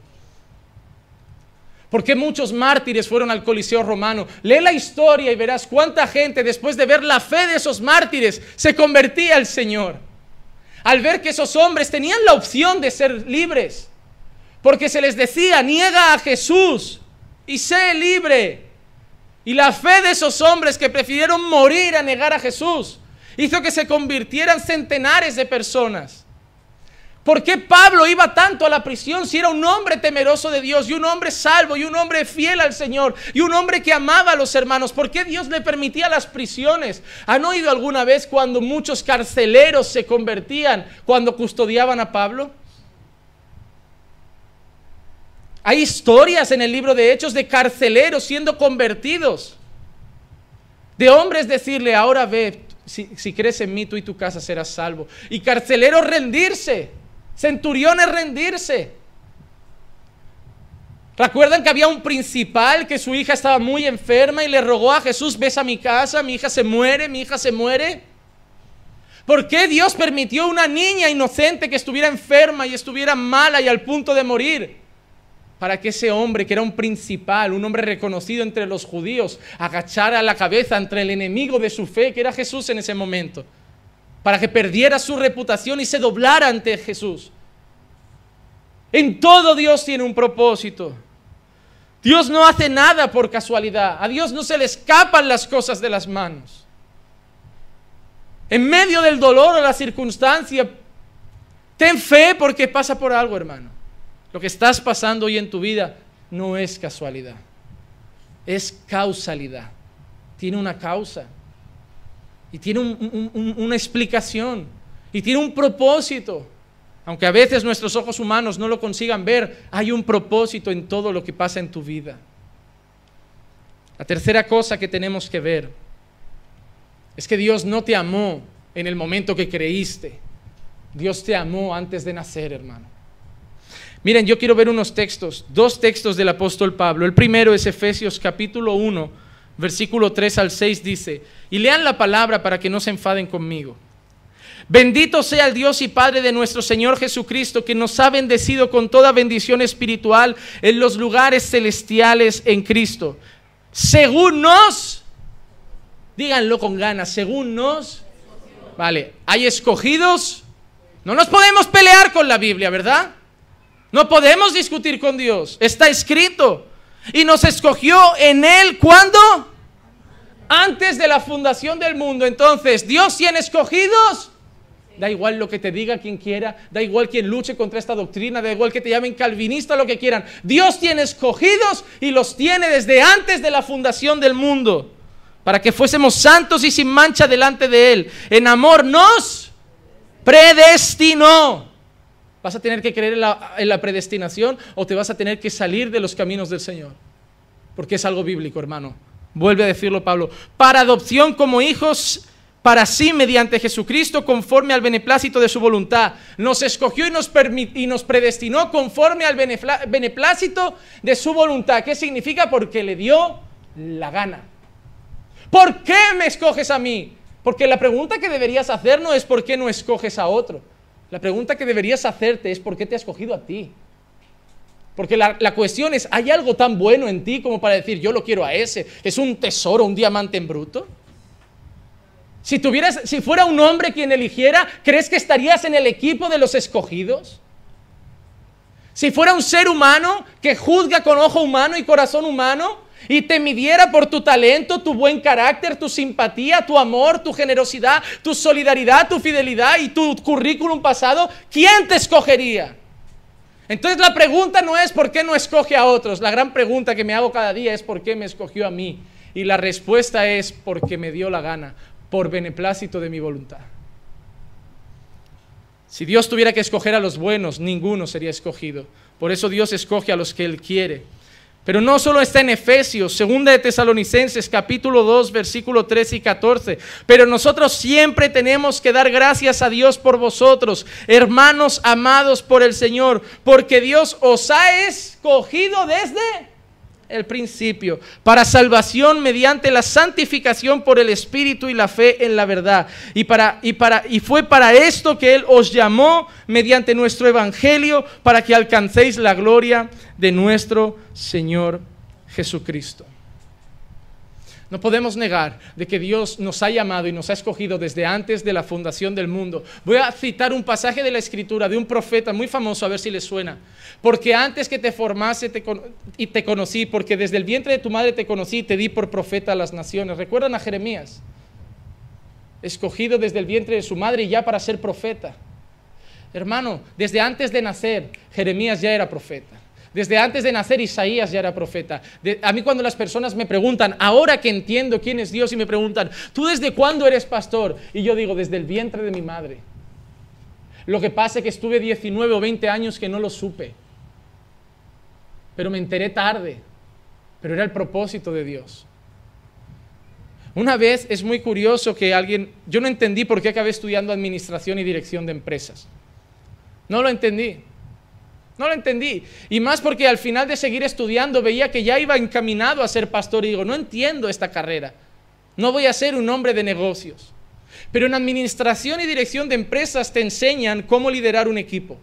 Porque muchos mártires fueron al Coliseo romano? Lee la historia y verás cuánta gente después de ver la fe de esos mártires se convertía al Señor. Al ver que esos hombres tenían la opción de ser libres. Porque se les decía, niega a Jesús y sé libre. Y la fe de esos hombres que prefirieron morir a negar a Jesús hizo que se convirtieran centenares de personas. ¿Por qué Pablo iba tanto a la prisión si era un hombre temeroso de Dios y un hombre salvo y un hombre fiel al Señor y un hombre que amaba a los hermanos? ¿Por qué Dios le permitía las prisiones? ¿Han oído alguna vez cuando muchos carceleros se convertían cuando custodiaban a Pablo? Hay historias en el libro de Hechos de carceleros siendo convertidos. De hombres decirle, ahora ve, si, crees en mí, tú y tu casa serás salvo. Y carceleros rendirse centuriones rendirse. Recuerdan que había un principal que su hija estaba muy enferma y le rogó a Jesús, ves a mi casa, mi hija se muere, mi hija se muere. ¿Por qué Dios permitió una niña inocente que estuviera enferma y estuviera mala y al punto de morir? Para que ese hombre, que era un principal, un hombre reconocido entre los judíos, agachara la cabeza entre el enemigo de su fe, que era Jesús en ese momento para que perdiera su reputación y se doblara ante Jesús. En todo Dios tiene un propósito. Dios no hace nada por casualidad. A Dios no se le escapan las cosas de las manos. En medio del dolor o la circunstancia, ten fe porque pasa por algo, hermano. Lo que estás pasando hoy en tu vida no es casualidad. Es causalidad. Tiene una causa. Y tiene una explicación. Y tiene un propósito. Aunque a veces nuestros ojos humanos no lo consigan ver, hay un propósito en todo lo que pasa en tu vida. La tercera cosa que tenemos que ver es que Dios no te amó en el momento que creíste. Dios te amó antes de nacer, hermano. Miren, yo quiero ver unos textos, dos textos del apóstol Pablo. El primero es Efesios capítulo 1, versículo 3 al 6 dice, y lean la palabra para que no se enfaden conmigo. Bendito sea el Dios y Padre de nuestro Señor Jesucristo, que nos ha bendecido con toda bendición espiritual en los lugares celestiales en Cristo. Según nos, díganlo con ganas, según nos, vale, hay escogidos. No nos podemos pelear con la Biblia, ¿verdad? No podemos discutir con Dios. Está escrito. Y nos escogió en Él cuando? Antes de la fundación del mundo. Entonces, Dios tiene escogidos. Da igual lo que te diga quien quiera, da igual quien luche contra esta doctrina, da igual que te llamen calvinista, lo que quieran. Dios tiene escogidos y los tiene desde antes de la fundación del mundo, para que fuésemos santos y sin mancha delante de Él. En amor nos predestinó ¿Vas a tener que creer en la, predestinación o te vas a tener que salir de los caminos del Señor? Porque es algo bíblico, hermano. Vuelve a decirlo Pablo. Para adopción como hijos para sí mediante Jesucristo conforme al beneplácito de su voluntad. Nos escogió y nos, y nos predestinó conforme al beneplácito de su voluntad. ¿Qué significa? Porque le dio la gana. ¿Por qué me escoges a mí? Porque la pregunta que deberías hacer no es ¿por qué no escoges a otro? La pregunta que deberías hacerte es ¿por qué te ha escogido a ti? Porque la, cuestión es, ¿hay algo tan bueno en ti como para decir yo lo quiero a ese? ¿Es un tesoro, un diamante en bruto? Si, tuvieras, si fuera un hombre quien eligiera, ¿crees que estarías en el equipo de los escogidos? Si fuera un ser humano que juzga con ojo humano y corazón humano, y te midiera por tu talento, tu buen carácter, tu simpatía, tu amor, tu generosidad, tu solidaridad, tu fidelidad y tu currículum pasado, ¿quién te escogería? Entonces la pregunta no es por qué no escoge a otros, la gran pregunta que me hago cada día es por qué me escogió a mí. Y la respuesta es porque me dio la gana, por beneplácito de mi voluntad. Si Dios tuviera que escoger a los buenos, ninguno sería escogido. Por eso Dios escoge a los que Él quiere. Pero no solo está en Efesios, segunda de Tesalonicenses, capítulo 2, versículo 3 y 14. Pero nosotros siempre tenemos que dar gracias a Dios por vosotros, hermanos amados por el Señor, porque Dios os ha escogido desde el principio, para salvación mediante la santificación por el Espíritu y la fe en la verdad. Y, para, y, para, y fue para esto que Él os llamó mediante nuestro Evangelio, para que alcancéis la gloria de nuestro Señor Jesucristo. No podemos negar de que Dios nos ha llamado y nos ha escogido desde antes de la fundación del mundo. Voy a citar un pasaje de la escritura de un profeta muy famoso, a ver si le suena. Porque antes que te formase y te conocí, porque desde el vientre de tu madre te conocí y te di por profeta a las naciones. ¿Recuerdan a Jeremías? Escogido desde el vientre de su madre y ya para ser profeta. Hermano, desde antes de nacer, Jeremías ya era profeta. Desde antes de nacer Isaías ya era profeta. a mí cuando las personas me preguntan, ahora que entiendo quién es Dios, y me preguntan, ¿tú desde cuándo eres pastor? Y yo digo, desde el vientre de mi madre. Lo que pasa es que estuve 19 o 20 años que no lo supe. Pero me enteré tarde. Pero era el propósito de Dios. Una vez es muy curioso que alguien, yo no entendí por qué acabé estudiando administración y dirección de empresas. No lo entendí. No lo entendí. Y más porque al final de seguir estudiando veía que ya iba encaminado a ser pastor y digo, no entiendo esta carrera. No voy a ser un hombre de negocios. Pero en administración y dirección de empresas te enseñan cómo liderar un equipo.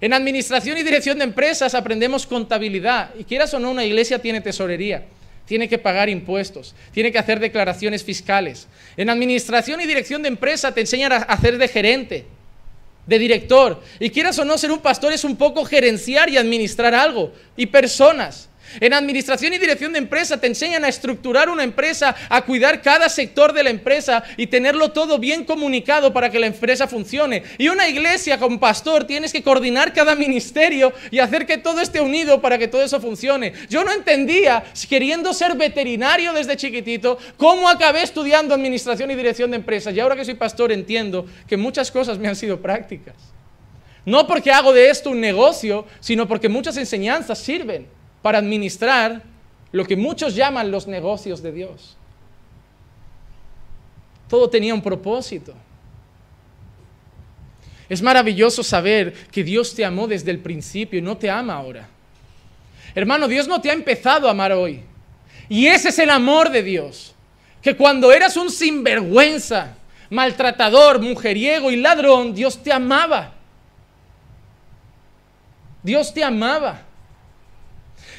En administración y dirección de empresas aprendemos contabilidad. Y quieras o no, una iglesia tiene tesorería tiene que pagar impuestos, tiene que hacer declaraciones fiscales. En administración y dirección de empresa te enseñan a hacer de gerente, de director. Y quieras o no ser un pastor es un poco gerenciar y administrar algo y personas. En administración y dirección de empresa te enseñan a estructurar una empresa, a cuidar cada sector de la empresa y tenerlo todo bien comunicado para que la empresa funcione. Y una iglesia con pastor tienes que coordinar cada ministerio y hacer que todo esté unido para que todo eso funcione. Yo no entendía, queriendo ser veterinario desde chiquitito, cómo acabé estudiando administración y dirección de empresas. Y ahora que soy pastor entiendo que muchas cosas me han sido prácticas. No porque hago de esto un negocio, sino porque muchas enseñanzas sirven para administrar lo que muchos llaman los negocios de Dios. Todo tenía un propósito. Es maravilloso saber que Dios te amó desde el principio y no te ama ahora. Hermano, Dios no te ha empezado a amar hoy. Y ese es el amor de Dios. Que cuando eras un sinvergüenza, maltratador, mujeriego y ladrón, Dios te amaba. Dios te amaba.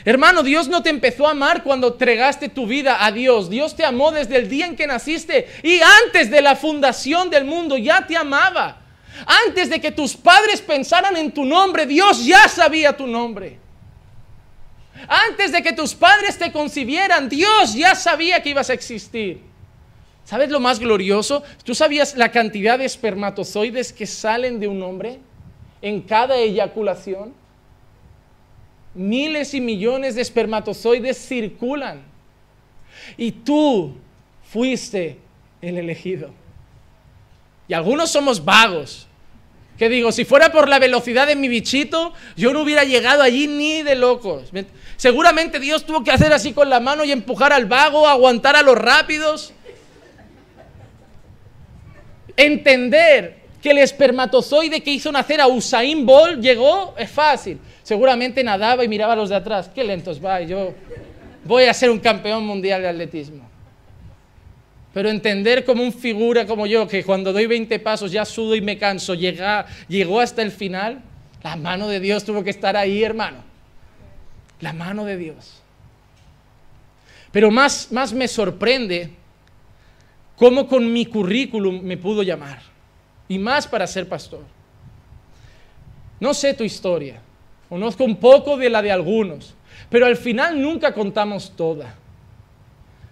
Hermano, Dios no te empezó a amar cuando entregaste tu vida a Dios. Dios te amó desde el día en que naciste y antes de la fundación del mundo ya te amaba. Antes de que tus padres pensaran en tu nombre, Dios ya sabía tu nombre. Antes de que tus padres te concibieran, Dios ya sabía que ibas a existir. ¿Sabes lo más glorioso? ¿Tú sabías la cantidad de espermatozoides que salen de un hombre en cada eyaculación? miles y millones de espermatozoides circulan. Y tú fuiste el elegido. Y algunos somos vagos. Que digo, si fuera por la velocidad de mi bichito, yo no hubiera llegado allí ni de locos. Seguramente Dios tuvo que hacer así con la mano y empujar al vago, aguantar a los rápidos. Entender que el espermatozoide que hizo nacer a Usain Bolt llegó, es fácil. Seguramente nadaba y miraba a los de atrás. Qué lentos va, yo voy a ser un campeón mundial de atletismo. Pero entender como un figura como yo, que cuando doy 20 pasos ya sudo y me canso, llega, llegó hasta el final, la mano de Dios tuvo que estar ahí, hermano. La mano de Dios. Pero más, más me sorprende cómo con mi currículum me pudo llamar y más para ser pastor. No sé tu historia, conozco un poco de la de algunos, pero al final nunca contamos toda.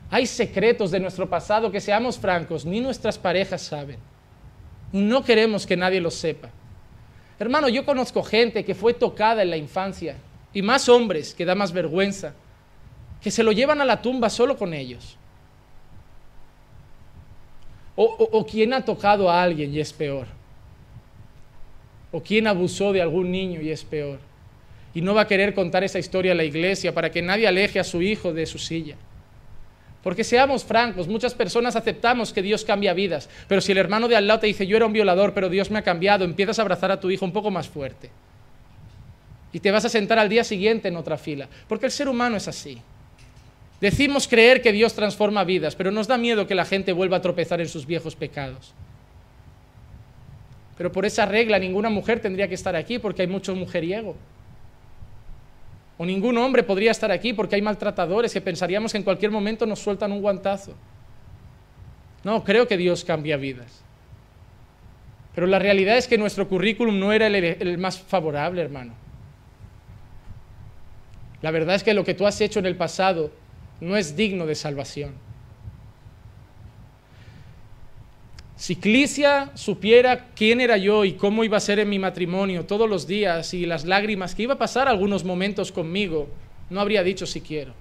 Hay secretos de nuestro pasado que seamos francos, ni nuestras parejas saben. Y no queremos que nadie los sepa. Hermano, yo conozco gente que fue tocada en la infancia, y más hombres que da más vergüenza, que se lo llevan a la tumba solo con ellos. O, quien ha tocado a alguien y es peor. O quien abusó de algún niño y es peor. Y no va a querer contar esa historia a la iglesia para que nadie aleje a su hijo de su silla. Porque seamos francos, muchas personas aceptamos que Dios cambia vidas, pero si el hermano de al lado te dice, yo era un violador, pero Dios me ha cambiado, empiezas a abrazar a tu hijo un poco más fuerte. Y te vas a sentar al día siguiente en otra fila, porque el ser humano es así. Decimos creer que Dios transforma vidas, pero nos da miedo que la gente vuelva a tropezar en sus viejos pecados. Pero por esa regla ninguna mujer tendría que estar aquí porque hay mucho mujeriego. O ningún hombre podría estar aquí porque hay maltratadores que pensaríamos que en cualquier momento nos sueltan un guantazo. No, creo que Dios cambia vidas. Pero la realidad es que nuestro currículum no era el, el, más favorable, hermano. La verdad es que lo que tú has hecho en el pasado no es digno de salvación. Si Clicia supiera quién era yo y cómo iba a ser en mi matrimonio todos los días y las lágrimas que iba a pasar algunos momentos conmigo, no habría dicho si quiero.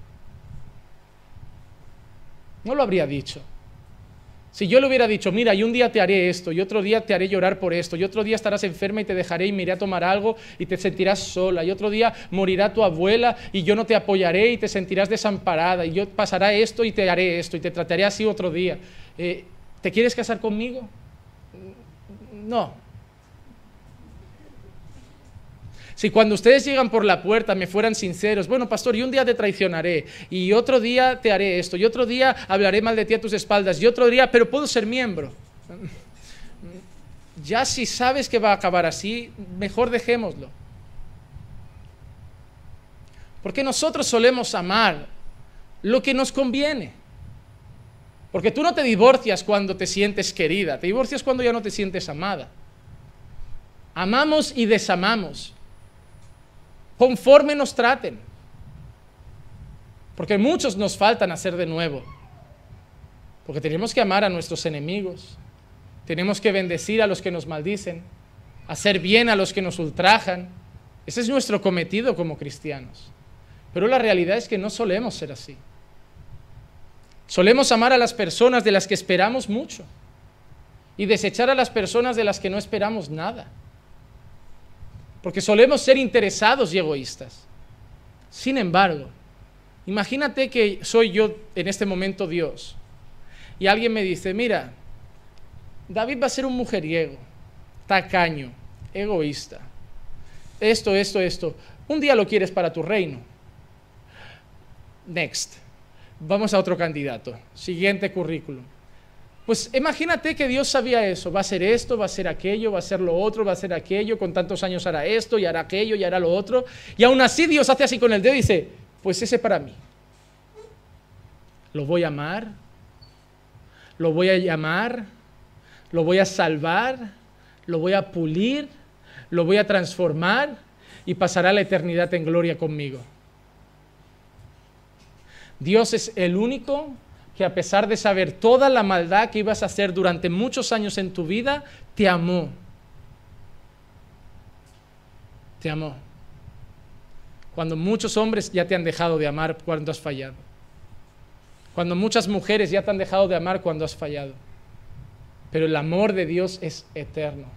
No lo habría dicho. Si yo le hubiera dicho, mira, y un día te haré esto, y otro día te haré llorar por esto, y otro día estarás enferma y te dejaré y me iré a tomar algo y te sentirás sola, y otro día morirá tu abuela y yo no te apoyaré y te sentirás desamparada, y yo pasará esto y te haré esto, y te trataré así otro día. Eh, ¿Te quieres casar conmigo? No, Si cuando ustedes llegan por la puerta me fueran sinceros, bueno, pastor, y un día te traicionaré, y otro día te haré esto, y otro día hablaré mal de ti a tus espaldas, y otro día, pero puedo ser miembro. Ya si sabes que va a acabar así, mejor dejémoslo. Porque nosotros solemos amar lo que nos conviene. Porque tú no te divorcias cuando te sientes querida, te divorcias cuando ya no te sientes amada. Amamos y desamamos conforme nos traten. Porque muchos nos faltan hacer de nuevo. Porque tenemos que amar a nuestros enemigos. Tenemos que bendecir a los que nos maldicen. Hacer bien a los que nos ultrajan. Ese es nuestro cometido como cristianos. Pero la realidad es que no solemos ser así. Solemos amar a las personas de las que esperamos mucho y desechar a las personas de las que no esperamos nada porque solemos ser interesados y egoístas. Sin embargo, imagínate que soy yo en este momento Dios y alguien me dice, mira, David va a ser un mujeriego, tacaño, egoísta, esto, esto, esto. Un día lo quieres para tu reino. Next. Vamos a otro candidato. Siguiente currículum. Pues imagínate que Dios sabía eso, va a ser esto, va a ser aquello, va a ser lo otro, va a ser aquello, con tantos años hará esto y hará aquello y hará lo otro. Y aún así Dios hace así con el dedo y dice, pues ese para mí. Lo voy a amar, lo voy a llamar, lo voy a salvar, lo voy a pulir, lo voy a transformar y pasará la eternidad en gloria conmigo. Dios es el único que a pesar de saber toda la maldad que ibas a hacer durante muchos años en tu vida, te amó. Te amó. Cuando muchos hombres ya te han dejado de amar cuando has fallado. Cuando muchas mujeres ya te han dejado de amar cuando has fallado. Pero el amor de Dios es eterno.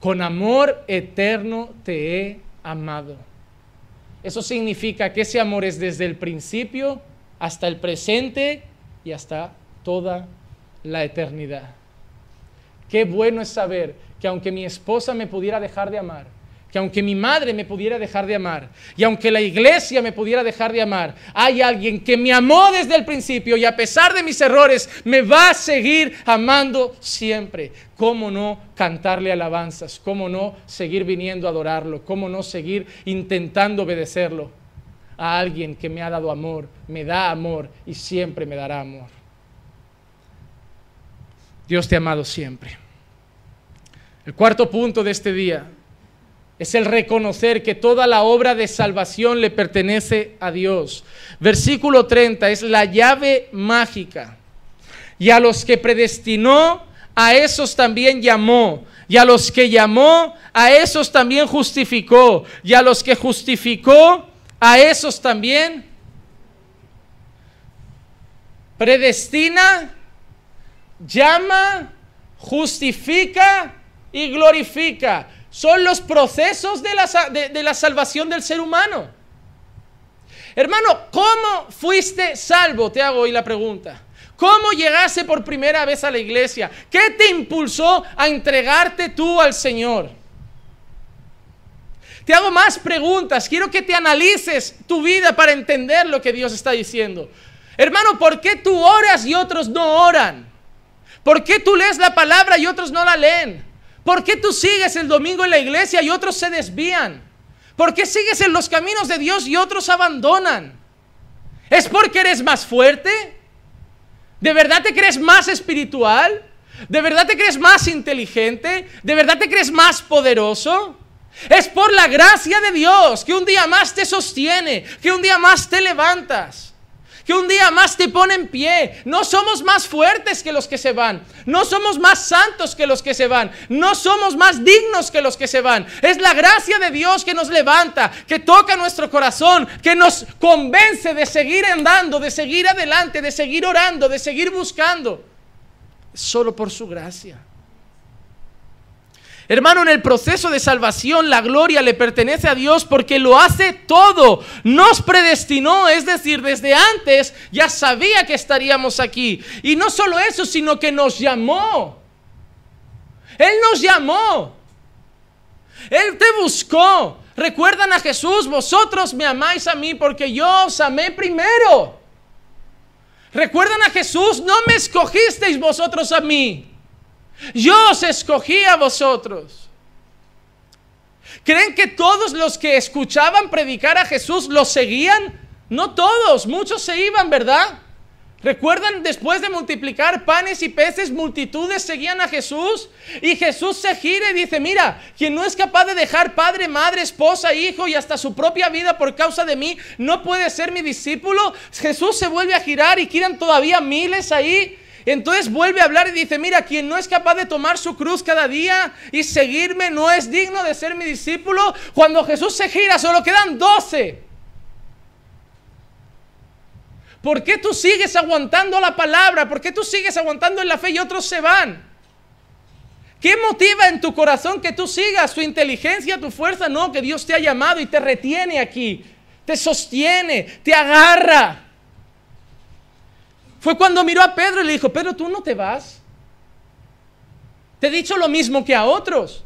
Con amor eterno te he amado. Eso significa que ese amor es desde el principio hasta el presente y hasta toda la eternidad. Qué bueno es saber que aunque mi esposa me pudiera dejar de amar, que aunque mi madre me pudiera dejar de amar, y aunque la iglesia me pudiera dejar de amar, hay alguien que me amó desde el principio y a pesar de mis errores me va a seguir amando siempre. ¿Cómo no cantarle alabanzas? ¿Cómo no seguir viniendo a adorarlo? ¿Cómo no seguir intentando obedecerlo? a alguien que me ha dado amor, me da amor y siempre me dará amor. Dios te ha amado siempre. El cuarto punto de este día es el reconocer que toda la obra de salvación le pertenece a Dios. Versículo 30 es la llave mágica. Y a los que predestinó, a esos también llamó. Y a los que llamó, a esos también justificó. Y a los que justificó, a esos también predestina, llama, justifica y glorifica. Son los procesos de la, salvación del ser humano. Hermano, ¿cómo fuiste salvo? Te hago hoy la pregunta. ¿Cómo llegaste por primera vez a la iglesia? ¿Qué te impulsó a entregarte tú al Señor? Te hago más preguntas. Quiero que te analices tu vida para entender lo que Dios está diciendo. Hermano, ¿por qué tú oras y otros no oran? ¿Por qué tú lees la palabra y otros no la leen? ¿Por qué tú sigues el domingo en la iglesia y otros se desvían? ¿Por qué sigues en los caminos de Dios y otros abandonan? ¿Es porque eres más fuerte? ¿De verdad te crees más espiritual? ¿De verdad te crees más inteligente? ¿De verdad te crees más poderoso? Es por la gracia de Dios que un día más te sostiene, que un día más te levantas, que un día más te pone en pie. No somos más fuertes que los que se van, no somos más santos que los que se van, no somos más dignos que los que se van. Es la gracia de Dios que nos levanta, que toca nuestro corazón, que nos convence de seguir andando, de seguir adelante, de seguir orando, de seguir buscando. Solo por su gracia. Hermano, en el proceso de salvación la gloria le pertenece a Dios porque lo hace todo. Nos predestinó, es decir, desde antes ya sabía que estaríamos aquí. Y no solo eso, sino que nos llamó. Él nos llamó. Él te buscó. Recuerdan a Jesús, vosotros me amáis a mí porque yo os amé primero. Recuerdan a Jesús, no me escogisteis vosotros a mí. Yo os escogí a vosotros. ¿Creen que todos los que escuchaban predicar a Jesús lo seguían? No todos, muchos se iban, ¿verdad? ¿Recuerdan después de multiplicar panes y peces, multitudes seguían a Jesús? Y Jesús se gira y dice, mira, quien no es capaz de dejar padre, madre, esposa, hijo y hasta su propia vida por causa de mí, no puede ser mi discípulo. Jesús se vuelve a girar y quedan todavía miles ahí. Entonces vuelve a hablar y dice, mira, quien no es capaz de tomar su cruz cada día y seguirme no es digno de ser mi discípulo. Cuando Jesús se gira, solo quedan doce. ¿Por qué tú sigues aguantando la palabra? ¿Por qué tú sigues aguantando en la fe y otros se van? ¿Qué motiva en tu corazón que tú sigas? ¿Tu inteligencia, tu fuerza? No, que Dios te ha llamado y te retiene aquí, te sostiene, te agarra. Fue cuando miró a Pedro y le dijo, Pedro, tú no te vas. Te he dicho lo mismo que a otros.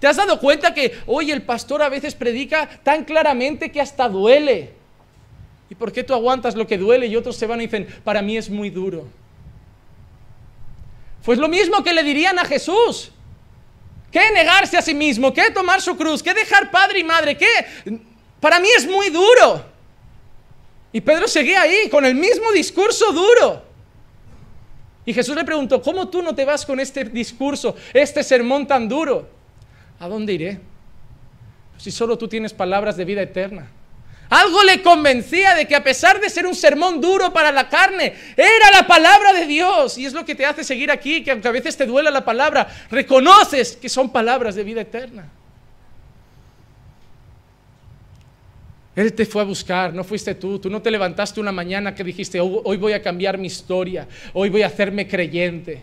¿Te has dado cuenta que hoy el pastor a veces predica tan claramente que hasta duele? ¿Y por qué tú aguantas lo que duele y otros se van y dicen, para mí es muy duro? Pues lo mismo que le dirían a Jesús. ¿Qué negarse a sí mismo? ¿Qué tomar su cruz? ¿Qué dejar padre y madre? ¿Qué? Para mí es muy duro. Y Pedro seguía ahí con el mismo discurso duro. Y Jesús le preguntó, ¿cómo tú no te vas con este discurso, este sermón tan duro? ¿A dónde iré? Si solo tú tienes palabras de vida eterna. Algo le convencía de que a pesar de ser un sermón duro para la carne, era la palabra de Dios. Y es lo que te hace seguir aquí, que aunque a veces te duela la palabra, reconoces que son palabras de vida eterna. Él te fue a buscar, no fuiste tú, tú no te levantaste una mañana que dijiste, hoy voy a cambiar mi historia, hoy voy a hacerme creyente.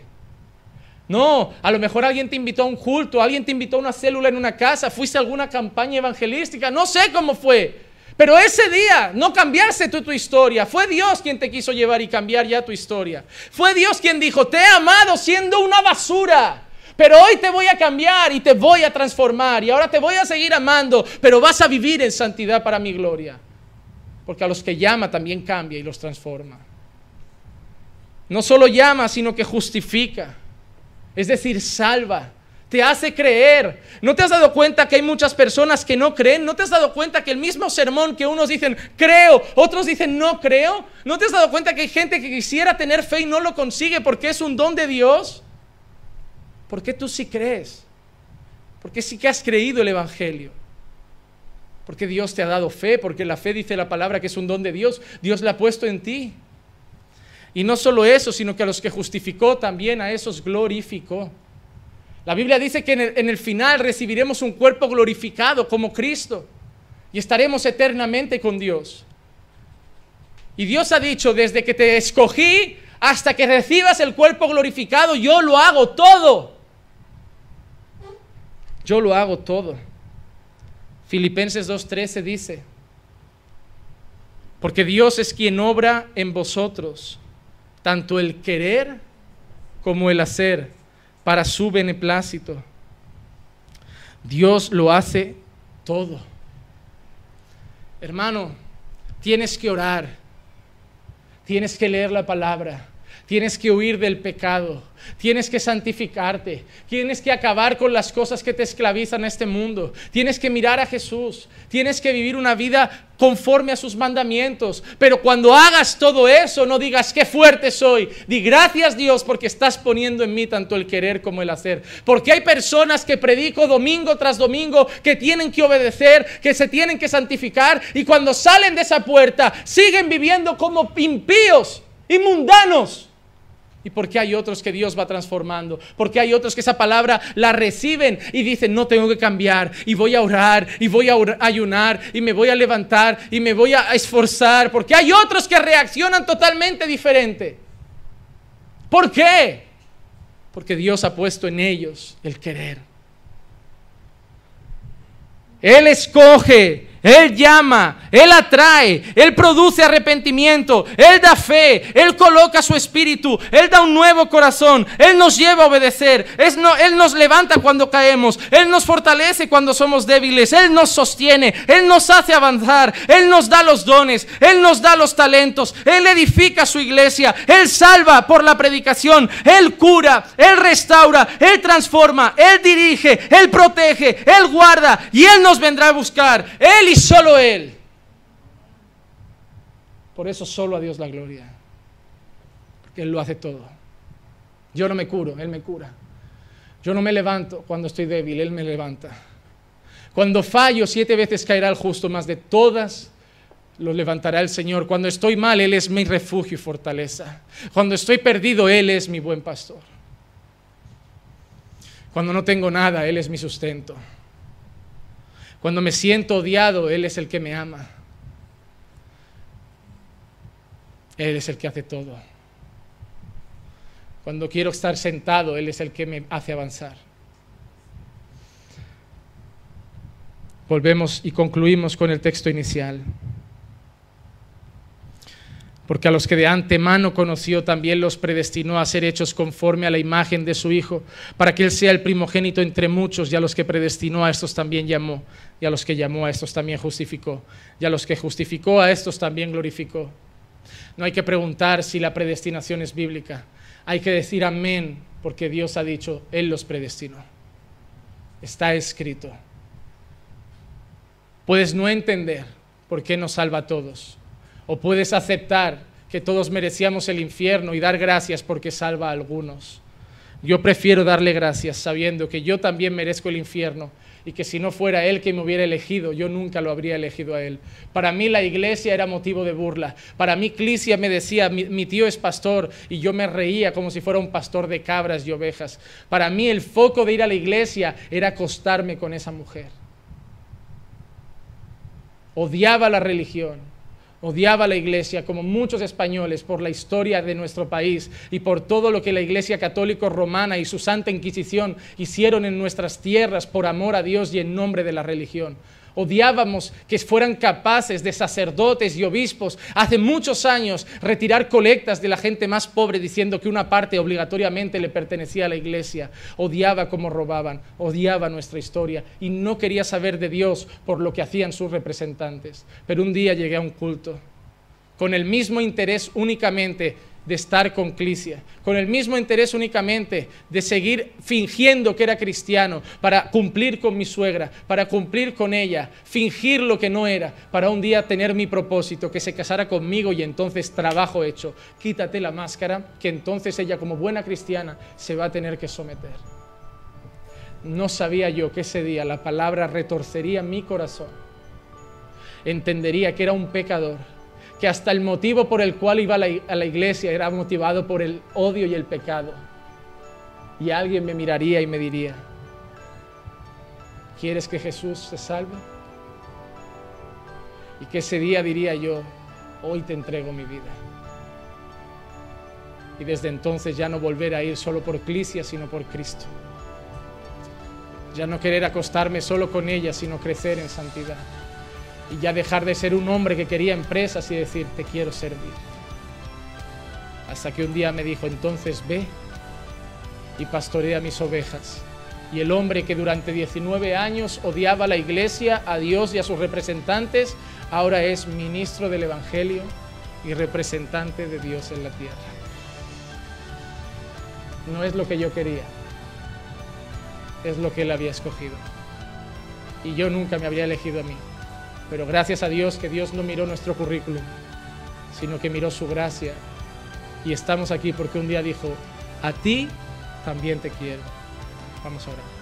No, a lo mejor alguien te invitó a un culto, alguien te invitó a una célula en una casa, fuiste a alguna campaña evangelística, no sé cómo fue. Pero ese día no cambiaste tú tu historia. Fue Dios quien te quiso llevar y cambiar ya tu historia. Fue Dios quien dijo, te he amado siendo una basura. Pero hoy te voy a cambiar y te voy a transformar y ahora te voy a seguir amando, pero vas a vivir en santidad para mi gloria. Porque a los que llama también cambia y los transforma. No solo llama, sino que justifica. Es decir, salva. Te hace creer. ¿No te has dado cuenta que hay muchas personas que no creen? ¿No te has dado cuenta que el mismo sermón que unos dicen creo, otros dicen no creo? ¿No te has dado cuenta que hay gente que quisiera tener fe y no lo consigue porque es un don de Dios? ¿Por qué tú sí crees? ¿Por qué sí que has creído el Evangelio. ¿Por qué Dios te ha dado fe, porque la fe dice la palabra que es un don de Dios. Dios la ha puesto en ti. Y no solo eso, sino que a los que justificó también a esos glorificó. La Biblia dice que en el final recibiremos un cuerpo glorificado como Cristo y estaremos eternamente con Dios. Y Dios ha dicho, desde que te escogí hasta que recibas el cuerpo glorificado, yo lo hago todo. Yo lo hago todo. Filipenses 2.13 dice, porque Dios es quien obra en vosotros, tanto el querer como el hacer, para su beneplácito. Dios lo hace todo. Hermano, tienes que orar, tienes que leer la palabra, Tienes que huir del pecado. Tienes que santificarte. Tienes que acabar con las cosas que te esclavizan en este mundo. Tienes que mirar a Jesús. Tienes que vivir una vida conforme a sus mandamientos. Pero cuando hagas todo eso, no digas qué fuerte soy. Di gracias Dios porque estás poniendo en mí tanto el querer como el hacer. Porque hay personas que predico domingo tras domingo que tienen que obedecer, que se tienen que santificar y cuando salen de esa puerta siguen viviendo como impíos y mundanos. ¿Y por qué hay otros que Dios va transformando? ¿Por qué hay otros que esa palabra la reciben y dicen, no tengo que cambiar y voy a orar y voy a ayunar y me voy a levantar y me voy a esforzar? Porque hay otros que reaccionan totalmente diferente? ¿Por qué? Porque Dios ha puesto en ellos el querer. Él escoge él llama, Él atrae, Él produce arrepentimiento, Él da fe, Él coloca su espíritu, Él da un nuevo corazón, Él nos lleva a obedecer, él, nos levanta cuando caemos, Él nos fortalece cuando somos débiles, Él nos sostiene, Él nos hace avanzar, Él nos da los dones, Él nos da los talentos, Él edifica su iglesia, Él salva por la predicación, Él cura, Él restaura, Él transforma, Él dirige, Él protege, Él guarda y Él nos vendrá a buscar. Él y solo Él. Por eso solo a Dios la gloria. Porque Él lo hace todo. Yo no me curo, Él me cura. Yo no me levanto cuando estoy débil, Él me levanta. Cuando fallo, siete veces caerá el justo, más de todas lo levantará el Señor. Cuando estoy mal, Él es mi refugio y fortaleza. Cuando estoy perdido, Él es mi buen pastor. Cuando no tengo nada, Él es mi sustento. Cuando me siento odiado, Él es el que me ama. Él es el que hace todo. Cuando quiero estar sentado, Él es el que me hace avanzar. Volvemos y concluimos con el texto inicial porque a los que de antemano conoció también los predestinó a ser hechos conforme a la imagen de su Hijo, para que Él sea el primogénito entre muchos, y a los que predestinó a estos también llamó, y a los que llamó a estos también justificó, y a los que justificó a estos también glorificó. No hay que preguntar si la predestinación es bíblica, hay que decir amén, porque Dios ha dicho, Él los predestinó. Está escrito. Puedes no entender por qué nos salva a todos ¿O puedes aceptar que todos merecíamos el infierno y dar gracias porque salva a algunos? Yo prefiero darle gracias sabiendo que yo también merezco el infierno y que si no fuera Él que me hubiera elegido, yo nunca lo habría elegido a Él. Para mí la iglesia era motivo de burla. Para mí Clicia me decía, mi, tío es pastor, y yo me reía como si fuera un pastor de cabras y ovejas. Para mí el foco de ir a la iglesia era acostarme con esa mujer. Odiaba la religión. Odiaba la iglesia, como muchos españoles, por la historia de nuestro país y por todo lo que la iglesia Católica romana y su santa inquisición hicieron en nuestras tierras por amor a Dios y en nombre de la religión. Odiábamos que fueran capaces de sacerdotes y obispos hace muchos años retirar colectas de la gente más pobre diciendo que una parte obligatoriamente le pertenecía a la iglesia. Odiaba cómo robaban, odiaba nuestra historia y no quería saber de Dios por lo que hacían sus representantes. Pero un día llegué a un culto con el mismo interés únicamente de estar con Clicia, con el mismo interés únicamente de seguir fingiendo que era cristiano para cumplir con mi suegra, para cumplir con ella, fingir lo que no era, para un día tener mi propósito, que se casara conmigo y entonces trabajo hecho. Quítate la máscara, que entonces ella como buena cristiana se va a tener que someter. No sabía yo que ese día la palabra retorcería mi corazón. Entendería que era un pecador que hasta el motivo por el cual iba a la, iglesia era motivado por el odio y el pecado. Y alguien me miraría y me diría, ¿quieres que Jesús se salve? Y que ese día diría yo, hoy te entrego mi vida. Y desde entonces ya no volver a ir solo por Clicia, sino por Cristo. Ya no querer acostarme solo con ella, sino crecer en santidad y ya dejar de ser un hombre que quería empresas y decir, te quiero servir. Hasta que un día me dijo, entonces ve y pastorea mis ovejas. Y el hombre que durante 19 años odiaba a la iglesia, a Dios y a sus representantes, ahora es ministro del Evangelio y representante de Dios en la tierra. No es lo que yo quería, es lo que él había escogido. Y yo nunca me había elegido a mí. Pero gracias a Dios que Dios no miró nuestro currículum, sino que miró su gracia. Y estamos aquí porque un día dijo, a ti también te quiero. Vamos a orar.